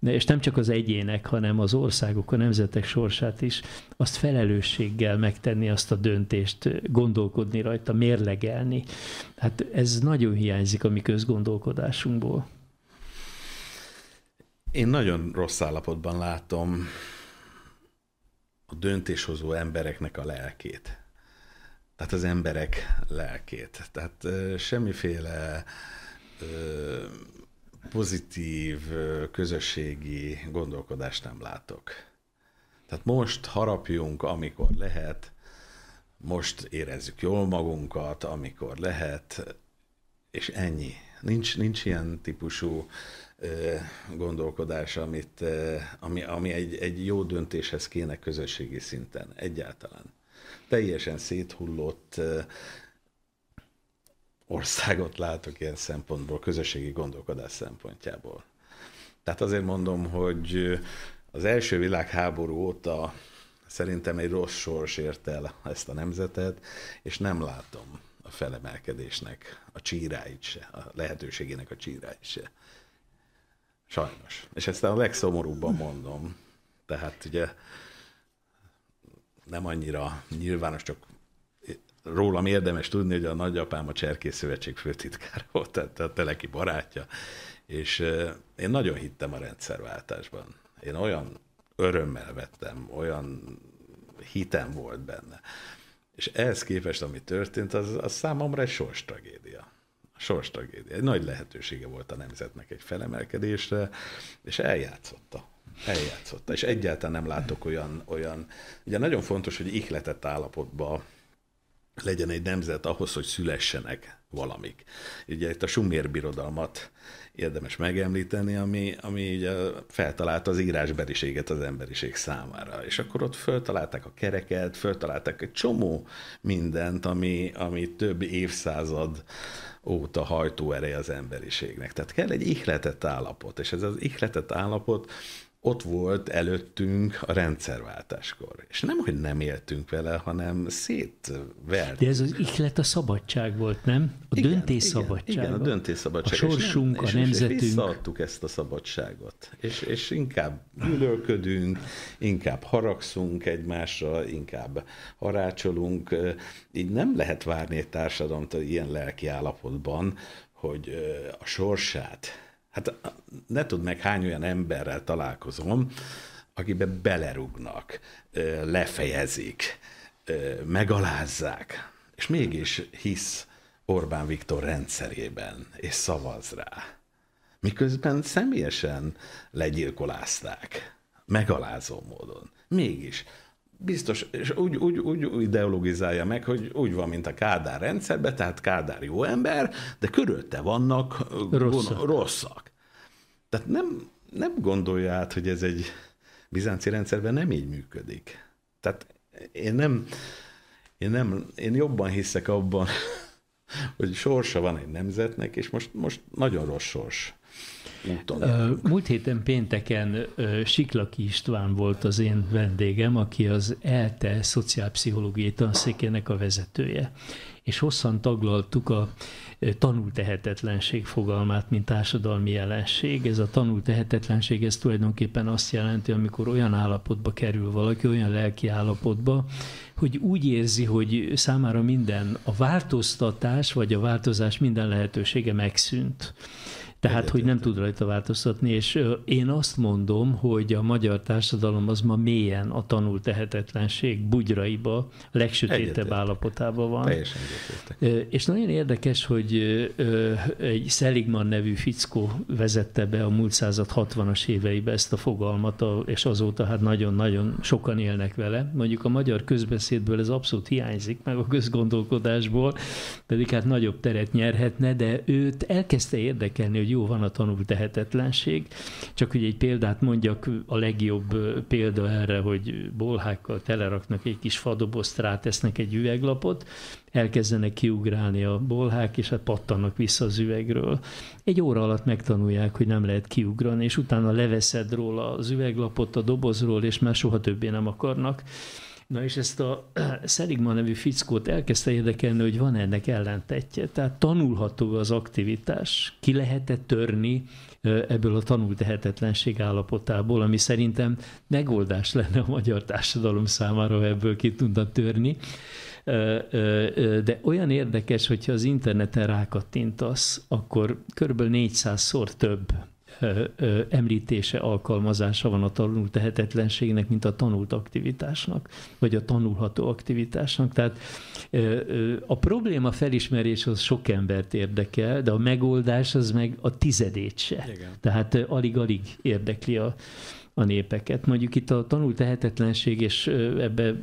és nem csak az egyének, hanem az országok, a nemzetek sorsát is, azt felelősséggel megtenni azt a döntést, gondolkodni rajta, mérlegelni. Hát ez nagyon hiányzik a mi közgondolkodásunkból. Én nagyon rossz állapotban látom a döntéshozó embereknek a lelkét. Tehát az emberek lelkét. Tehát semmiféle pozitív közösségi gondolkodást nem látok. Tehát most harapjunk, amikor lehet, most érezzük jól magunkat, amikor lehet, és ennyi. Nincs, nincs ilyen típusú gondolkodás, amit, ami, ami egy, egy jó döntéshez kéne közösségi szinten egyáltalán. Teljesen széthullott országot látok ilyen szempontból, közösségi gondolkodás szempontjából. Tehát azért mondom, hogy az első világháború óta szerintem egy rossz sors ért el ezt a nemzetet, és nem látom a felemelkedésnek, a csíráit se, a lehetőségének a csíráit se. Sajnos. És ezt a legszomorúbban mondom. Tehát ugye nem annyira nyilvános, csak rólam érdemes tudni, hogy a nagyapám a Cserkész Szövetség főtitkára volt, tehát a teleki barátja, és én nagyon hittem a rendszerváltásban. Én olyan örömmel vettem, olyan hitem volt benne. És ehhez képest, ami történt, az, az számomra egy sors tragédia. Sors tragédia. Egy nagy lehetősége volt a nemzetnek egy felemelkedésre, és eljátszotta. Eljátszotta. És egyáltalán nem látok olyan, olyan ugye nagyon fontos, hogy ihletett állapotban legyen egy nemzet ahhoz, hogy szülessenek valamik. Ugye itt a Sumér birodalmat érdemes megemlíteni, ami, ami ugye feltalálta az írásberiséget az emberiség számára. És akkor ott föltalálták a kereket, föltalálták egy csomó mindent, ami, ami több évszázad óta ereje az emberiségnek. Tehát kell egy ihletett állapot, és ez az ihletett állapot ott volt előttünk a rendszerváltáskor. És nem, hogy nem éltünk vele, hanem szétvertünk. De ez az ihlet a szabadság volt, nem? A igen, szabadság. Igen, igen, a szabadság. A sorsunk, és nem, a nemzetünk. És visszaadtuk ezt a szabadságot. És, és inkább gyűlölködünk, inkább haragszunk egymásra, inkább harácsolunk. Így nem lehet várni egy társadalomtól ilyen lelki állapotban, hogy a sorsát Hát ne tud meg hány olyan emberrel találkozom, akiben belerugnak, lefejezik, megalázzák, és mégis hisz Orbán Viktor rendszerében, és szavaz rá. Miközben személyesen legyilkolázták, megalázó módon. Mégis biztos, és úgy, úgy, úgy ideologizálja meg, hogy úgy van, mint a Kádár rendszerben, tehát Kádár jó ember, de körülte vannak eh, rosszak. rosszak. Tehát nem, nem gondolja át, hogy ez egy bizánci rendszerben nem így működik. Tehát én nem, én nem, én jobban hiszek abban, hogy sorsa van egy nemzetnek, és most, most nagyon rossz sors úton. Múlt héten pénteken Siklaki István volt az én vendégem, aki az ELTE szociálpszichológiai tanszékének a vezetője. És hosszan taglaltuk a tanultehetetlenség fogalmát, mint társadalmi jelenség. Ez a tanultehetetlenség, ez tulajdonképpen azt jelenti, amikor olyan állapotba kerül valaki, olyan lelki állapotba, hogy úgy érzi, hogy számára minden a változtatás, vagy a változás minden lehetősége megszűnt tehát, hogy nem tud rajta változtatni, és én azt mondom, hogy a magyar társadalom az ma mélyen a tanult tehetetlenség bugyraiba, legsötétebb állapotában van. És nagyon érdekes, hogy egy Seligman nevű fickó vezette be a múlt század 60-as éveibe ezt a fogalmat, és azóta hát nagyon-nagyon sokan élnek vele. Mondjuk a magyar közbeszédből ez abszolút hiányzik, meg a közgondolkodásból, pedig hát nagyobb teret nyerhetne, de őt elkezdte érdekelni, hogy jó, van a tanul tehetetlenség, csak hogy egy példát mondjak, a legjobb példa erre, hogy bolhákkal teleraknak egy kis fadobozt, rátesznek egy üveglapot, elkezdenek kiugrálni a bolhák, és hát pattannak vissza az üvegről. Egy óra alatt megtanulják, hogy nem lehet kiugrani, és utána leveszed róla az üveglapot a dobozról, és már soha többé nem akarnak. Na és ezt a Szeligma nevű fickót elkezdte érdekelni, hogy van ennek ellentetje. Tehát tanulható az aktivitás. Ki lehet-e törni ebből a tanultehetetlenség állapotából, ami szerintem megoldás lenne a magyar társadalom számára, ha ebből ki tudna törni. De olyan érdekes, hogyha az interneten rákattintasz, akkor körülbelül 400-szor több említése, alkalmazása van a tanult tehetetlenségnek, mint a tanult aktivitásnak, vagy a tanulható aktivitásnak. Tehát a probléma felismerés az sok embert érdekel, de a megoldás az meg a tizedét se. Igen. Tehát alig-alig érdekli a, a népeket. Mondjuk itt a tanult tehetetlenség, és ebbe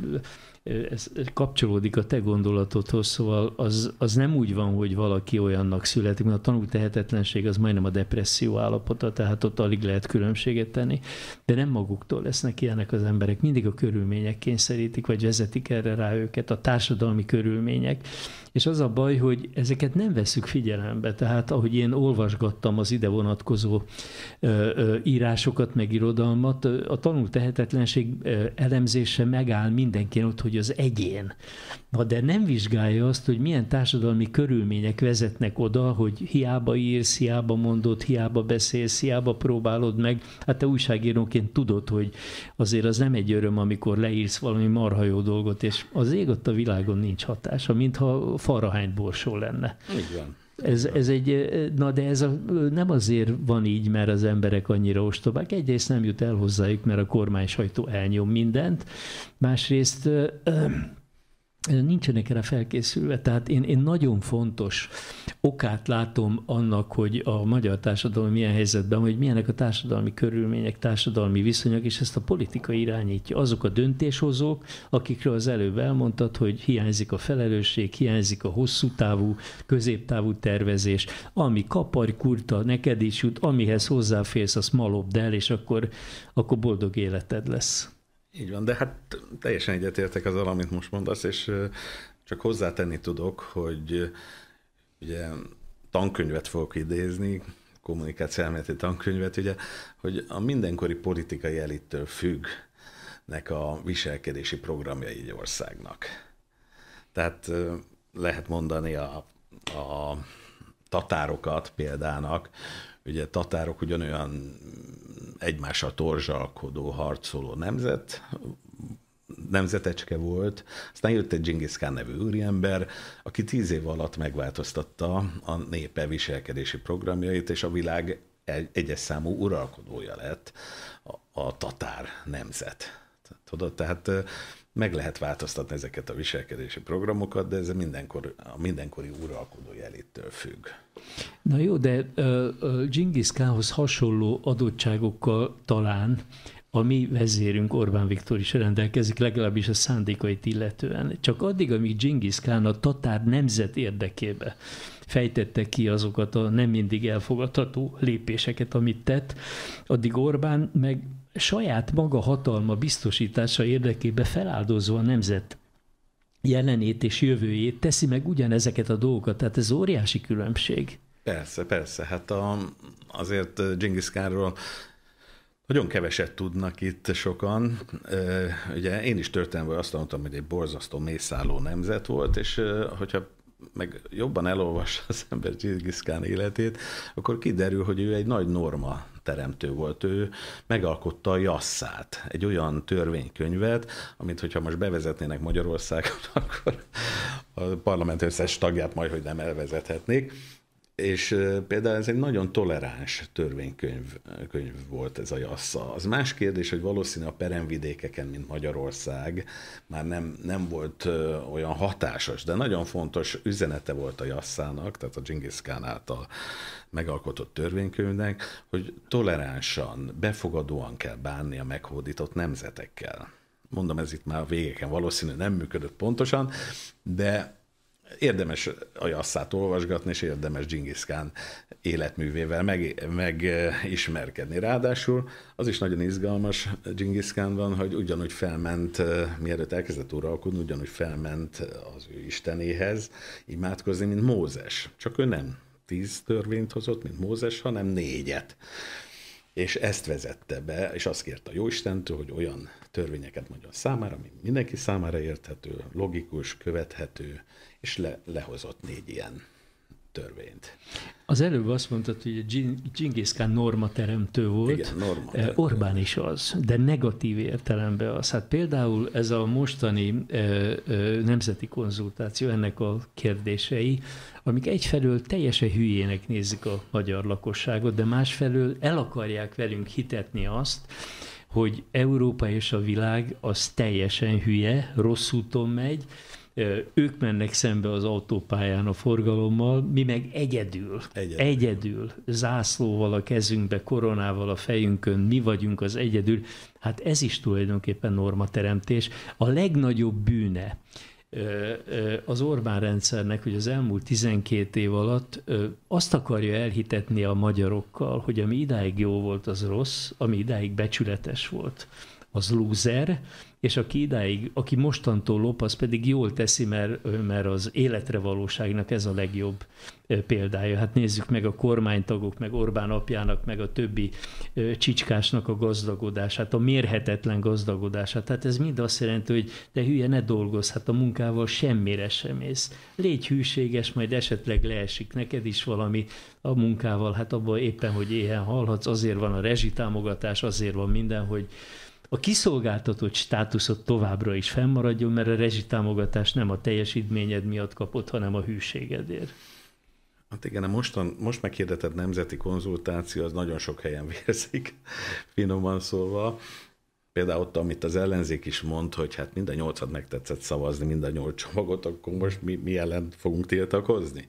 ez kapcsolódik a te gondolatodhoz, szóval az, az nem úgy van, hogy valaki olyannak születik, mert a tanú tehetetlenség az majdnem a depresszió állapota, tehát ott alig lehet különbséget tenni, de nem maguktól lesznek ilyenek az emberek, mindig a körülmények kényszerítik, vagy vezetik erre rá őket, a társadalmi körülmények, és az a baj, hogy ezeket nem veszük figyelembe, tehát ahogy én olvasgattam az ide vonatkozó ö, ö, írásokat, meg irodalmat, a tanú tehetetlenség elemzése megáll mindenkinek ott, hogy hogy az egyén. Na de nem vizsgálja azt, hogy milyen társadalmi körülmények vezetnek oda, hogy hiába írsz, hiába mondod, hiába beszélsz, hiába próbálod meg. Hát te újságíróként tudod, hogy azért az nem egy öröm, amikor leírsz valami marha jó dolgot, és az ég ott a világon nincs hatása, mintha farahány borsó lenne. Igen. Ez, ez egy, na de ez a, nem azért van így, mert az emberek annyira ostobák. Egyrészt nem jut el hozzájuk, mert a kormány sajtó elnyom mindent, másrészt ö, nincsenek erre felkészülve. Tehát én, én nagyon fontos okát látom annak, hogy a magyar társadalom milyen helyzetben, hogy milyenek a társadalmi körülmények, társadalmi viszonyok, és ezt a politika irányítja. Azok a döntéshozók, akikről az előbb elmondtad, hogy hiányzik a felelősség, hiányzik a hosszú távú, középtávú tervezés, ami kaparj kurta, neked is jut, amihez hozzáférsz, azt malobd el, és akkor, akkor boldog életed lesz. Így van, de hát teljesen egyetértek azzal, amit most mondasz, és csak hozzátenni tudok, hogy ugye tankönyvet fogok idézni, kommunikáció elméleti tankönyvet, ugye, hogy a mindenkori politikai elittől függ nek a viselkedési programja egy országnak. Tehát lehet mondani a, a tatárokat példának, ugye tatárok ugyanolyan a torzsalkodó, harcoló nemzet, nemzetecske volt, aztán jött egy Genghis Khan nevű úriember, aki tíz év alatt megváltoztatta a népe viselkedési programjait, és a világ egyes számú uralkodója lett a, a tatár nemzet. Tudod, tehát meg lehet változtatni ezeket a viselkedési programokat, de ez a, mindenkor, a mindenkori uralkodó elittől függ. Na jó, de Genghis Kánhoz hasonló adottságokkal talán a mi vezérünk Orbán Viktor is rendelkezik, legalábbis a szándékait illetően. Csak addig, amíg Genghis Khan a tatár nemzet érdekébe fejtette ki azokat a nem mindig elfogadható lépéseket, amit tett, addig Orbán meg saját maga hatalma biztosítása érdekében feláldozva a nemzet jelenét és jövőjét teszi meg ugyanezeket a dolgokat. Tehát ez óriási különbség. Persze, persze. Hát a, azért Genghis Kánról nagyon keveset tudnak itt sokan. Ugye én is történelmből azt mondtam, hogy egy borzasztó mészálló nemzet volt, és hogyha meg jobban elolvassa az ember Csizgiszkán életét, akkor kiderül, hogy ő egy nagy norma teremtő volt. Ő megalkotta a jasszát, egy olyan törvénykönyvet, amit hogyha most bevezetnének Magyarországon, akkor a parlament összes tagját majd, hogy nem elvezethetnék és például ez egy nagyon toleráns törvénykönyv könyv volt ez a jassza. Az más kérdés, hogy valószínű a peremvidékeken, mint Magyarország, már nem, nem volt olyan hatásos, de nagyon fontos üzenete volt a jasszának, tehát a Genghis Khan által megalkotott törvénykönyvnek, hogy toleránsan, befogadóan kell bánni a meghódított nemzetekkel. Mondom, ez itt már a végeken valószínű nem működött pontosan, de érdemes jasszát olvasgatni, és érdemes Genghis Khan életművével meg, megismerkedni. Ráadásul az is nagyon izgalmas Genghis van, hogy ugyanúgy felment, mielőtt elkezdett uralkodni, ugyanúgy felment az ő istenéhez imádkozni, mint Mózes. Csak ő nem tíz törvényt hozott, mint Mózes, hanem négyet. És ezt vezette be, és azt kérte a Jóistentől, hogy olyan törvényeket mondjon számára, ami mindenki számára érthető, logikus, követhető, és le, lehozott négy ilyen törvényt. Az előbb azt mondtad, hogy Genghis Khan normateremtő volt. Igen, norma. Eh, Orbán is az, de negatív értelemben az. Hát például ez a mostani eh, eh, nemzeti konzultáció, ennek a kérdései, amik egyfelől teljesen hülyének nézik a magyar lakosságot, de másfelől el akarják velünk hitetni azt, hogy Európa és a világ az teljesen hülye, rossz úton megy, ők mennek szembe az autópályán a forgalommal, mi meg egyedül, egyedül, egyedül zászlóval a kezünkbe, koronával a fejünkön, mi vagyunk az egyedül. Hát ez is tulajdonképpen normateremtés. A legnagyobb bűne az Orbán rendszernek, hogy az elmúlt 12 év alatt azt akarja elhitetni a magyarokkal, hogy ami idáig jó volt, az rossz, ami idáig becsületes volt, az lúzer, és aki idáig, aki mostantól lop, az pedig jól teszi, mert, mert az életre valóságnak ez a legjobb példája. Hát nézzük meg a kormánytagok, meg Orbán apjának, meg a többi csicskásnak a gazdagodását, hát a mérhetetlen gazdagodását. Tehát ez mind azt jelenti, hogy te hülye, ne dolgozz, hát a munkával semmire sem ész. Légy hűséges, majd esetleg leesik neked is valami a munkával, hát abban éppen, hogy éhen halhatsz, azért van a rezsitámogatás, azért van minden, hogy a kiszolgáltatott státuszot továbbra is fennmaradjon, mert a rezsitámogatás nem a teljesítményed miatt kapott, hanem a hűségedért. Hát igen, a mostan, most meghirdetett nemzeti konzultáció az nagyon sok helyen vérzik, finoman szólva. Például ott, amit az ellenzék is mond, hogy hát mind a nyolcat megtetszett szavazni, mind a nyolc csomagot, akkor most mi, mi ellen fogunk tiltakozni?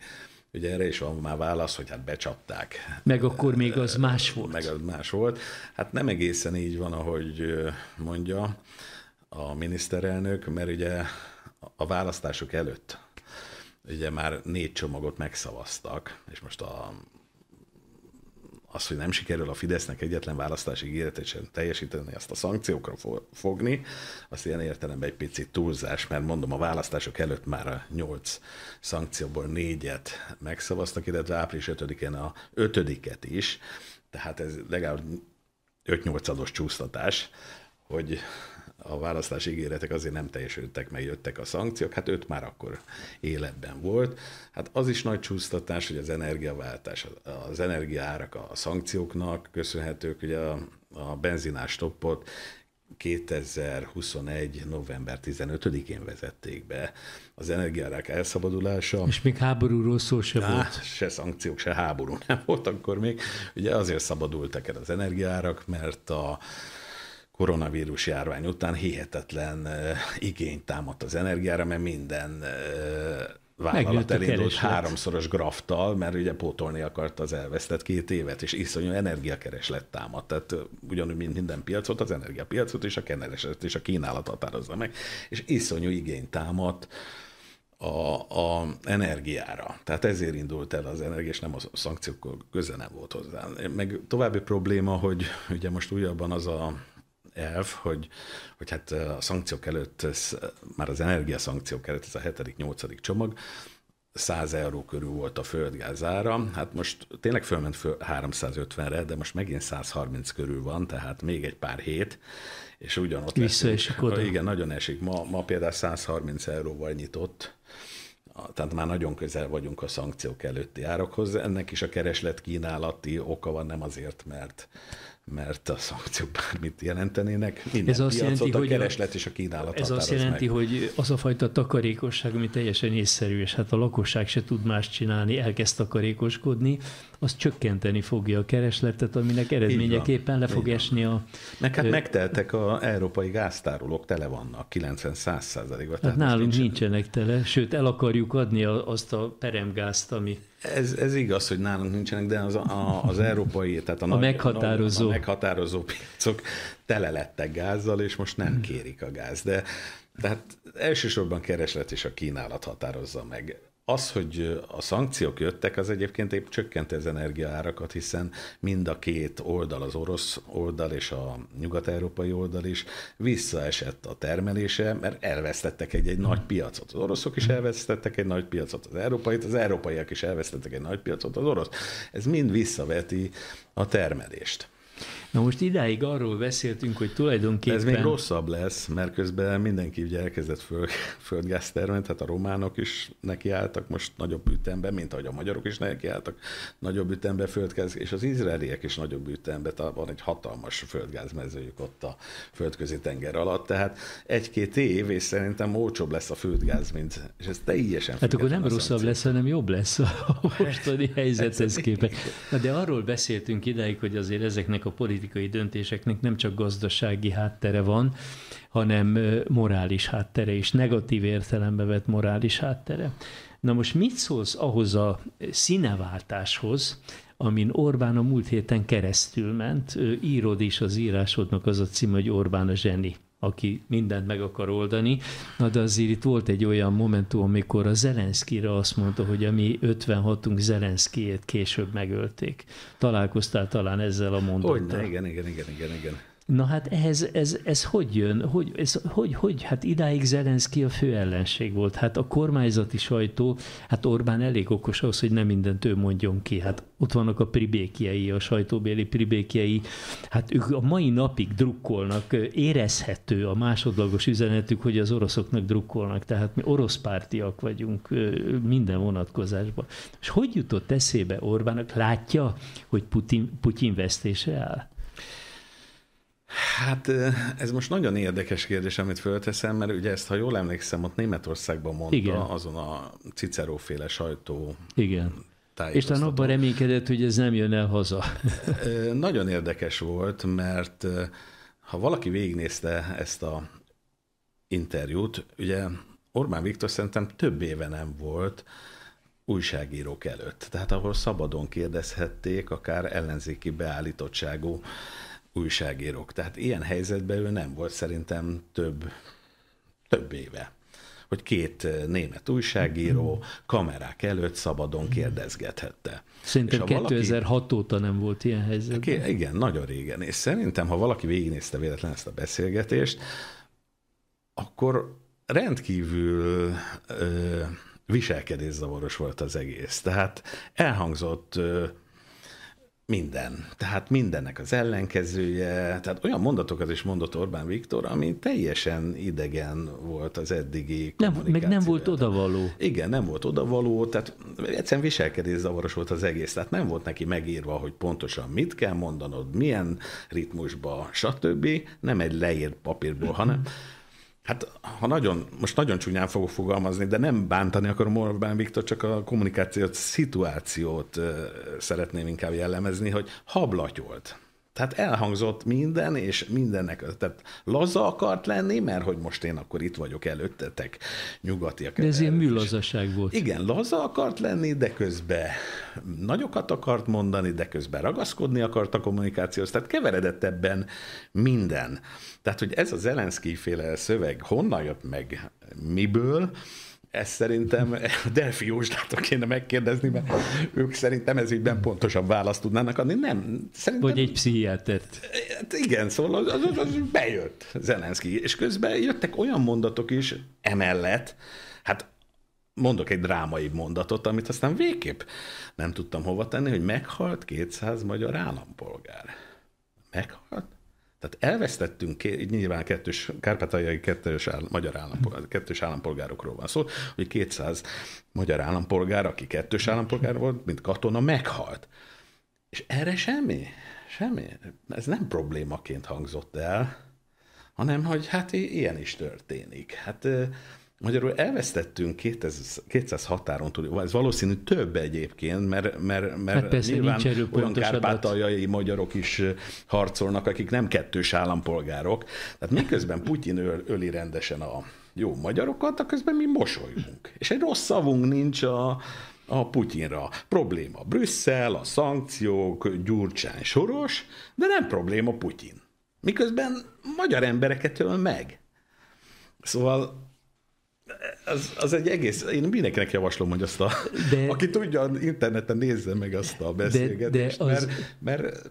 Ugye erre is van már válasz, hogy hát becsapták. Meg akkor még az más volt. Meg az más volt. Hát nem egészen így van, ahogy mondja a miniszterelnök, mert ugye a választások előtt ugye már négy csomagot megszavaztak, és most a az, hogy nem sikerül a Fidesznek egyetlen választási ígéretet sem teljesíteni, azt a szankciókra fogni, azt ilyen értelemben egy picit túlzás, mert mondom, a választások előtt már a nyolc szankcióból négyet megszavaztak, illetve április 5-én a ötödiket is, tehát ez legalább 5-8 csúsztatás, hogy a választási ígéretek azért nem teljesültek, meg, jöttek a szankciók, hát őt már akkor életben volt. Hát az is nagy csúsztatás, hogy az energiaváltás, az energiaárak a szankcióknak köszönhetők, ugye a, a benzinás toppot 2021. november 15-én vezették be az energiárak elszabadulása. És még háborúról szó se Á, volt. Se szankciók, se háború nem volt akkor még. Ugye azért szabadultak el az energiárak, mert a koronavírus járvány után hihetetlen igény támadt az energiára, mert minden vállalat elindult háromszoros graftal, mert ugye pótolni akart az elvesztett két évet, és iszonyú energiakereslet támadt. Tehát ugyanúgy, mint minden piacot, az energiapiacot és a kenereset és a kínálat határozza meg, és iszonyú igény támad a, a energiára. Tehát ezért indult el az energia, és nem a szankciókkal köze nem volt hozzá. Meg további probléma, hogy ugye most újabban az a elv, hogy, hogy hát a szankciók előtt, már az energiaszankciók előtt, ez a hetedik, nyolcadik csomag, 100 euró körül volt a földgáz ára, hát most tényleg fölment föl 350-re, de most megint 130 körül van, tehát még egy pár hét, és ugyanott Vissza oda. Igen, nagyon esik. Ma, ma például 130 euróval nyitott, tehát már nagyon közel vagyunk a szankciók előtti árakhoz. Ennek is a kereslet kínálati oka van, nem azért, mert mert a szankciók bármit jelentenének. Minden ez azt piacot, jelenti, a hogy kereslet és a kínálat Ez azt jelenti, meg. hogy az a fajta takarékosság, ami teljesen észszerű, és hát a lakosság se tud más csinálni, elkezd takarékoskodni, az csökkenteni fogja a keresletet, aminek eredményeképpen le fog esni a... Meg hát megteltek a európai gáztárolók, tele vannak 90-100 százalékban. Hát nálunk nincsenek tele, sőt el akarjuk adni a, azt a peremgázt, ami ez, ez igaz, hogy nálunk nincsenek, de az, a, az európai, tehát a, a, nagy, meghatározó. a meghatározó piacok tele lettek gázzal, és most nem hmm. kérik a gáz. De tehát elsősorban kereslet és a kínálat határozza meg az, hogy a szankciók jöttek, az egyébként épp csökkenti az energiaárakat, hiszen mind a két oldal, az orosz oldal és a nyugat-európai oldal is visszaesett a termelése, mert elvesztettek egy, egy nagy hmm. piacot. Az oroszok is elvesztettek egy nagy piacot, az európait, az európaiak is elvesztettek egy nagy piacot, az orosz. Ez mind visszaveti a termelést. Na most idáig arról beszéltünk, hogy tulajdonképpen... Ez még rosszabb lesz, mert közben mindenki ugye elkezdett föl, földgáz termelni, tehát a románok is nekiálltak most nagyobb ütemben, mint ahogy a magyarok is nekiálltak nagyobb ütemben földgáz, és az izraeliek is nagyobb ütemben, tehát van egy hatalmas földgázmezőjük ott a földközi tenger alatt, tehát egy-két év, és szerintem olcsóbb lesz a földgáz, mint, és ez teljesen Hát akkor nem rosszabb lesz, hanem jobb lesz a hát, mostani helyzethez képest. de arról beszéltünk ideig, hogy azért ezeknek a politi- politikai döntéseknek nem csak gazdasági háttere van, hanem morális háttere és negatív értelembe vett morális háttere. Na most mit szólsz ahhoz a színeváltáshoz, amin Orbán a múlt héten keresztül ment? Írod is az írásodnak az a cím, hogy Orbán a zseni aki mindent meg akar oldani. Na de azért itt volt egy olyan momentum, amikor a Zelenszkire azt mondta, hogy a mi 56-unk Zelenszkijét később megölték. Találkoztál talán ezzel a mondattal. Hogyne, igen, igen, igen, igen, igen. Na hát ehhez, ez, ez hogy jön? Hogy, ez, hogy, hogy? Hát idáig Zelenszky a fő ellenség volt. Hát a kormányzati sajtó, hát Orbán elég okos ahhoz, hogy nem mindent ő mondjon ki. Hát ott vannak a pribékiai, a sajtóbéli pribékiai. Hát ők a mai napig drukkolnak, érezhető a másodlagos üzenetük, hogy az oroszoknak drukkolnak. Tehát mi orosz pártiak vagyunk minden vonatkozásban. És hogy jutott eszébe Orbának Látja, hogy Putin, Putin vesztése áll? Hát ez most nagyon érdekes kérdés, amit fölteszem, mert ugye ezt, ha jól emlékszem, ott Németországban mondta Igen. azon a Cicero féle sajtó Igen. És talán abban reménykedett, hogy ez nem jön el haza. nagyon érdekes volt, mert ha valaki végignézte ezt a interjút, ugye Orbán Viktor szerintem több éve nem volt újságírók előtt. Tehát ahol szabadon kérdezhették, akár ellenzéki beállítottságú újságírók. Tehát ilyen helyzetben ő nem volt szerintem több, több éve hogy két eh, német újságíró mhm. kamerák előtt szabadon kérdezgethette. Szerintem 2006 valaki... óta nem volt ilyen helyzet. Igen, nagyon régen. És szerintem, ha valaki végignézte véletlenül ezt a beszélgetést, akkor rendkívül ö, eh, viselkedészavaros volt az egész. Tehát elhangzott ö, eh, minden. Tehát mindennek az ellenkezője, tehát olyan mondatokat is mondott Orbán Viktor, ami teljesen idegen volt az eddigi nem, Meg nem volt odavaló. Igen, nem volt odavaló, tehát egyszerűen viselkedés zavaros volt az egész, tehát nem volt neki megírva, hogy pontosan mit kell mondanod, milyen ritmusba, stb. Nem egy leírt papírból, hanem Hát, ha nagyon, most nagyon csúnyán fogok fogalmazni, de nem bántani akarom Orbán Viktor, csak a kommunikációt, szituációt szeretném inkább jellemezni, hogy hablatyolt. Tehát elhangzott minden, és mindennek, tehát laza akart lenni, mert hogy most én akkor itt vagyok előttetek, nyugatiak. De ez ilyen műlazaság volt. Igen, laza akart lenni, de közben nagyokat akart mondani, de közben ragaszkodni akart a kommunikációhoz, tehát keveredett ebben minden. Tehát, hogy ez a Zelenszky féle szöveg honnan jött meg, miből, ezt szerintem Delfi Józsától kéne megkérdezni, mert ők szerintem ez ügyben pontosabb választ tudnának adni. Nem, szerintem... Vagy egy pszichiátert. Hát igen, szóval az, az, az bejött Zelenszky, és közben jöttek olyan mondatok is emellett, hát mondok egy drámai mondatot, amit aztán végképp nem tudtam hova tenni, hogy meghalt 200 magyar állampolgár. Meghalt tehát elvesztettünk, nyilván kettős, kárpátaljai kettős áll, magyar állampolgár, hmm. kettős állampolgárokról van szó, hogy 200 magyar állampolgár, aki kettős állampolgár volt, mint katona, meghalt. És erre semmi, semmi. Ez nem problémaként hangzott el, hanem hogy hát ilyen is történik. Hát Magyarul elvesztettünk 200, 200 határon túl, ez valószínű több egyébként, mert, mert, mert hát persze, nyilván olyan kárpátaljai magyarok is harcolnak, akik nem kettős állampolgárok. Tehát miközben Putyin öl, öli rendesen a jó magyarokat, a közben mi mosolyunk. És egy rossz szavunk nincs a, a Putyinra. Probléma Brüsszel, a szankciók, Gyurcsány, Soros, de nem probléma Putyin. Miközben magyar embereket öl meg. Szóval az, az egy egész, én mindenkinek javaslom, hogy azt a, de, aki tudja, interneten nézze meg azt a beszélgetést, de, de az, mert, mert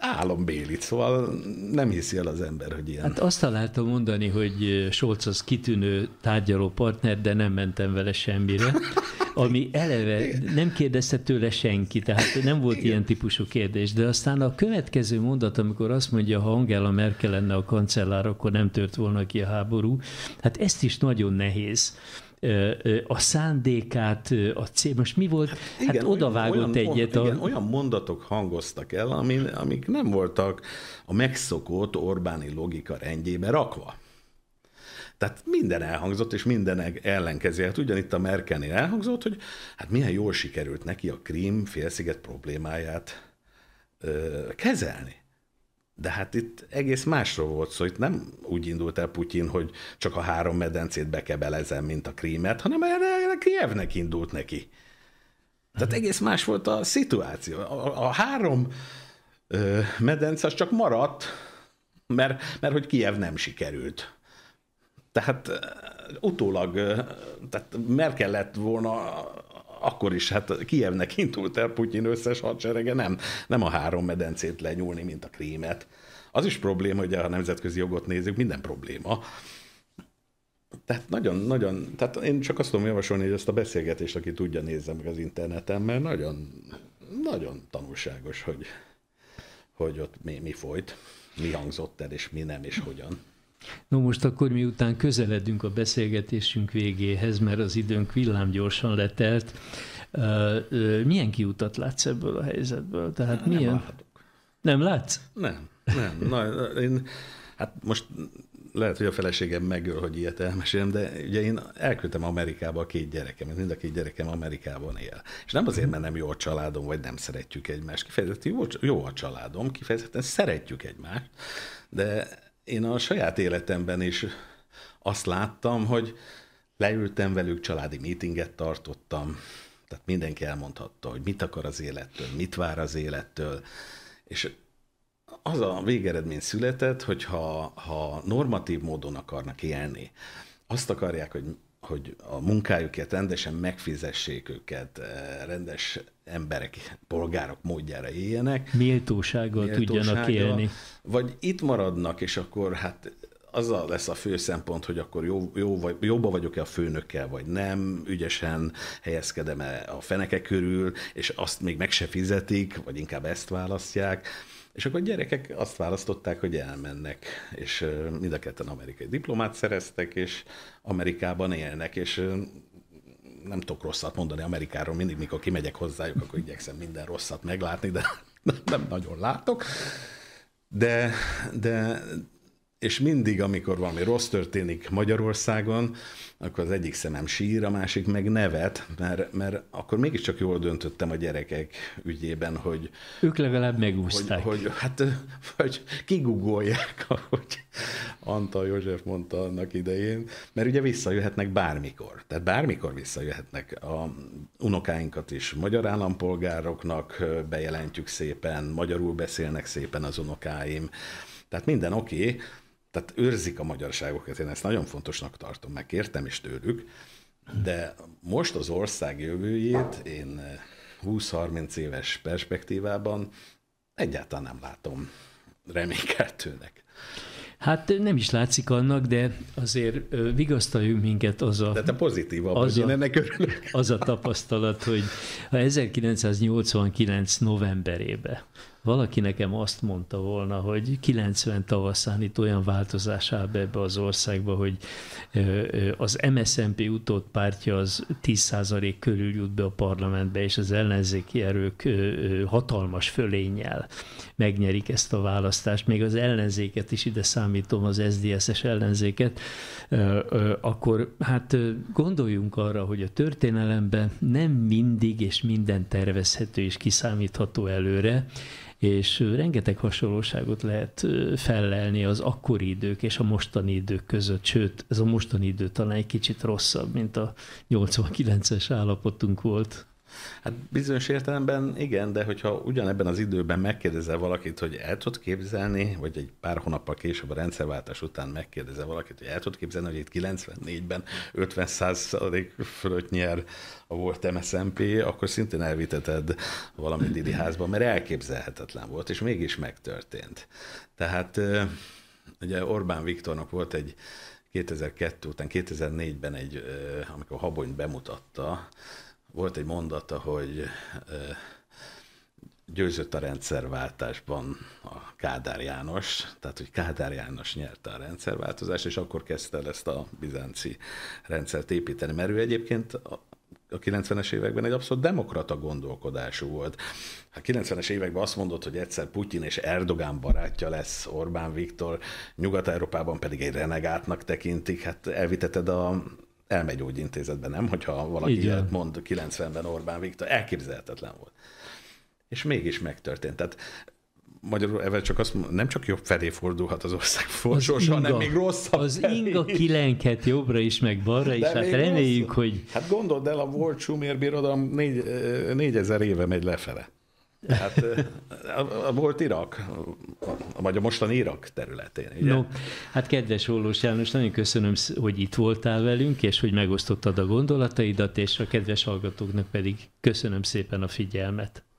álombélit, szóval nem hiszi el az ember, hogy ilyen. Hát azt találtam mondani, hogy Solc az kitűnő tárgyaló partner, de nem mentem vele semmire, ami eleve Igen. nem kérdezte tőle senki, tehát nem volt Igen. ilyen típusú kérdés, de aztán a következő mondat, amikor azt mondja, ha Angela Merkel lenne a kancellár, akkor nem tört volna ki a háború, hát ezt is nagyon nehéz a szándékát, a cél, most mi volt? Hát, hát odavágott egyet. Olyan, a... Igen, olyan mondatok hangoztak el, amin, amik nem voltak a megszokott Orbáni logika rendjébe rakva. Tehát minden elhangzott, és minden ellenkező. Hát ugyan itt a Merkelnél elhangzott, hogy hát milyen jól sikerült neki a Krím félsziget problémáját ö, kezelni. De hát itt egész másról volt szó, itt nem úgy indult el Putyin, hogy csak a három medencét bekebelezem, mint a krímet, hanem erre Kievnek indult neki. Tehát mhm. egész más volt a szituáció. A, a három ö, medence az csak maradt, mert, mert hogy Kiev nem sikerült. Tehát utólag, tehát Merkel lett volna akkor is, hát Kievnek indult el Putyin összes hadserege, nem, nem a három medencét lenyúlni, mint a krémet. Az is probléma, hogy a nemzetközi jogot nézzük, minden probléma. Tehát nagyon-nagyon, tehát én csak azt tudom javasolni, hogy ezt a beszélgetést, aki tudja, nézze meg az interneten, mert nagyon, nagyon tanulságos, hogy, hogy ott mi, mi folyt, mi hangzott el, és mi nem, és hogyan. No most akkor miután közeledünk a beszélgetésünk végéhez, mert az időnk villámgyorsan letelt, milyen kiutat látsz ebből a helyzetből? Tehát nem milyen... Nem látsz? Nem, nem. Na, én, hát most lehet, hogy a feleségem megöl, hogy ilyet elmesélem, de ugye én elküldtem Amerikába a két gyerekem, mind a két gyerekem Amerikában él. És nem azért, mert nem jó a családom, vagy nem szeretjük egymást. Kifejezetten jó, jó a családom, kifejezetten szeretjük egymást, de én a saját életemben is azt láttam, hogy leültem velük, családi meetinget tartottam, tehát mindenki elmondhatta, hogy mit akar az élettől, mit vár az élettől, és az a végeredmény született, hogy ha, ha normatív módon akarnak élni, azt akarják, hogy hogy a munkájukat rendesen megfizessék őket, eh, rendes emberek, polgárok módjára éljenek. Méltósággal, méltósággal tudjanak élni. Vagy itt maradnak, és akkor hát azzal lesz a fő szempont, hogy akkor jó, jó vagy, jobban vagyok-e a főnökkel, vagy nem, ügyesen helyezkedem-e a feneke körül, és azt még meg se fizetik, vagy inkább ezt választják és akkor a gyerekek azt választották, hogy elmennek, és mind a ketten amerikai diplomát szereztek, és Amerikában élnek, és nem tudok rosszat mondani Amerikáról, mindig mikor kimegyek hozzájuk, akkor igyekszem minden rosszat meglátni, de nem nagyon látok. De, de, és mindig, amikor valami rossz történik Magyarországon, akkor az egyik szemem sír, a másik meg nevet, mert, mert akkor mégiscsak jól döntöttem a gyerekek ügyében, hogy... Ők legalább megúszták. Hogy, hogy hát, vagy kigugolják, ahogy Antal József mondta annak idején, mert ugye visszajöhetnek bármikor. Tehát bármikor visszajöhetnek a unokáinkat is magyar állampolgároknak, bejelentjük szépen, magyarul beszélnek szépen az unokáim, tehát minden oké, okay, tehát őrzik a magyarságokat, én ezt nagyon fontosnak tartom, meg értem is tőlük, de most az ország jövőjét én 20-30 eh, éves perspektívában egyáltalán nem látom reménykeltőnek. Hát nem is látszik annak, de azért vigasztaljunk minket az a... De te pozitívabb, az a, én ennek örülök. Az a tapasztalat, hogy a 1989 novemberébe valaki nekem azt mondta volna, hogy 90 tavaszán itt olyan változás áll be ebbe az országba, hogy az MSZNP utód pártja az 10% körül jut be a parlamentbe, és az ellenzéki erők hatalmas fölénnyel megnyerik ezt a választást, még az ellenzéket is ide számítom, az SZDSZ-es ellenzéket, akkor hát gondoljunk arra, hogy a történelemben nem mindig és minden tervezhető és kiszámítható előre, és rengeteg hasonlóságot lehet fellelni az akkori idők és a mostani idők között, sőt, ez a mostani idő talán egy kicsit rosszabb, mint a 89-es állapotunk volt. Hát bizonyos értelemben igen, de hogyha ugyanebben az időben megkérdezel valakit, hogy el tud képzelni, vagy egy pár hónappal később a rendszerváltás után megkérdezel valakit, hogy el tud képzelni, hogy itt 94-ben 50 százalék fölött nyer a volt MSZMP, akkor szintén elviteted valami Didi házba, mert elképzelhetetlen volt, és mégis megtörtént. Tehát ugye Orbán Viktornak volt egy 2002 után, 2004-ben egy, amikor Habony bemutatta, volt egy mondata, hogy győzött a rendszerváltásban a Kádár János, tehát hogy Kádár János nyerte a rendszerváltozást, és akkor kezdte el ezt a bizánci rendszert építeni, mert ő egyébként a, a 90-es években egy abszolút demokrata gondolkodású volt. A 90-es években azt mondott, hogy egyszer Putyin és Erdogán barátja lesz Orbán Viktor, Nyugat-Európában pedig egy renegátnak tekintik, hát elviteted a Elmegy elmegyógyintézetben, nem? Hogyha valaki Igen. mond 90-ben Orbán Viktor, elképzelhetetlen volt. És mégis megtörtént. Tehát magyarul evel csak azt nem csak jobb felé fordulhat az ország sorsa, hanem még rosszabb Az felé. inga kilenket jobbra is, meg balra is, De hát reméljük, rossz. hogy... Hát gondold el, a volt Sumér birodalom négy, négyezer éve megy lefele. Hát a, a volt Irak, vagy a mostani Irak területén. Ugye? No, hát kedves Hollós János, nagyon köszönöm, hogy itt voltál velünk, és hogy megosztottad a gondolataidat, és a kedves hallgatóknak pedig köszönöm szépen a figyelmet.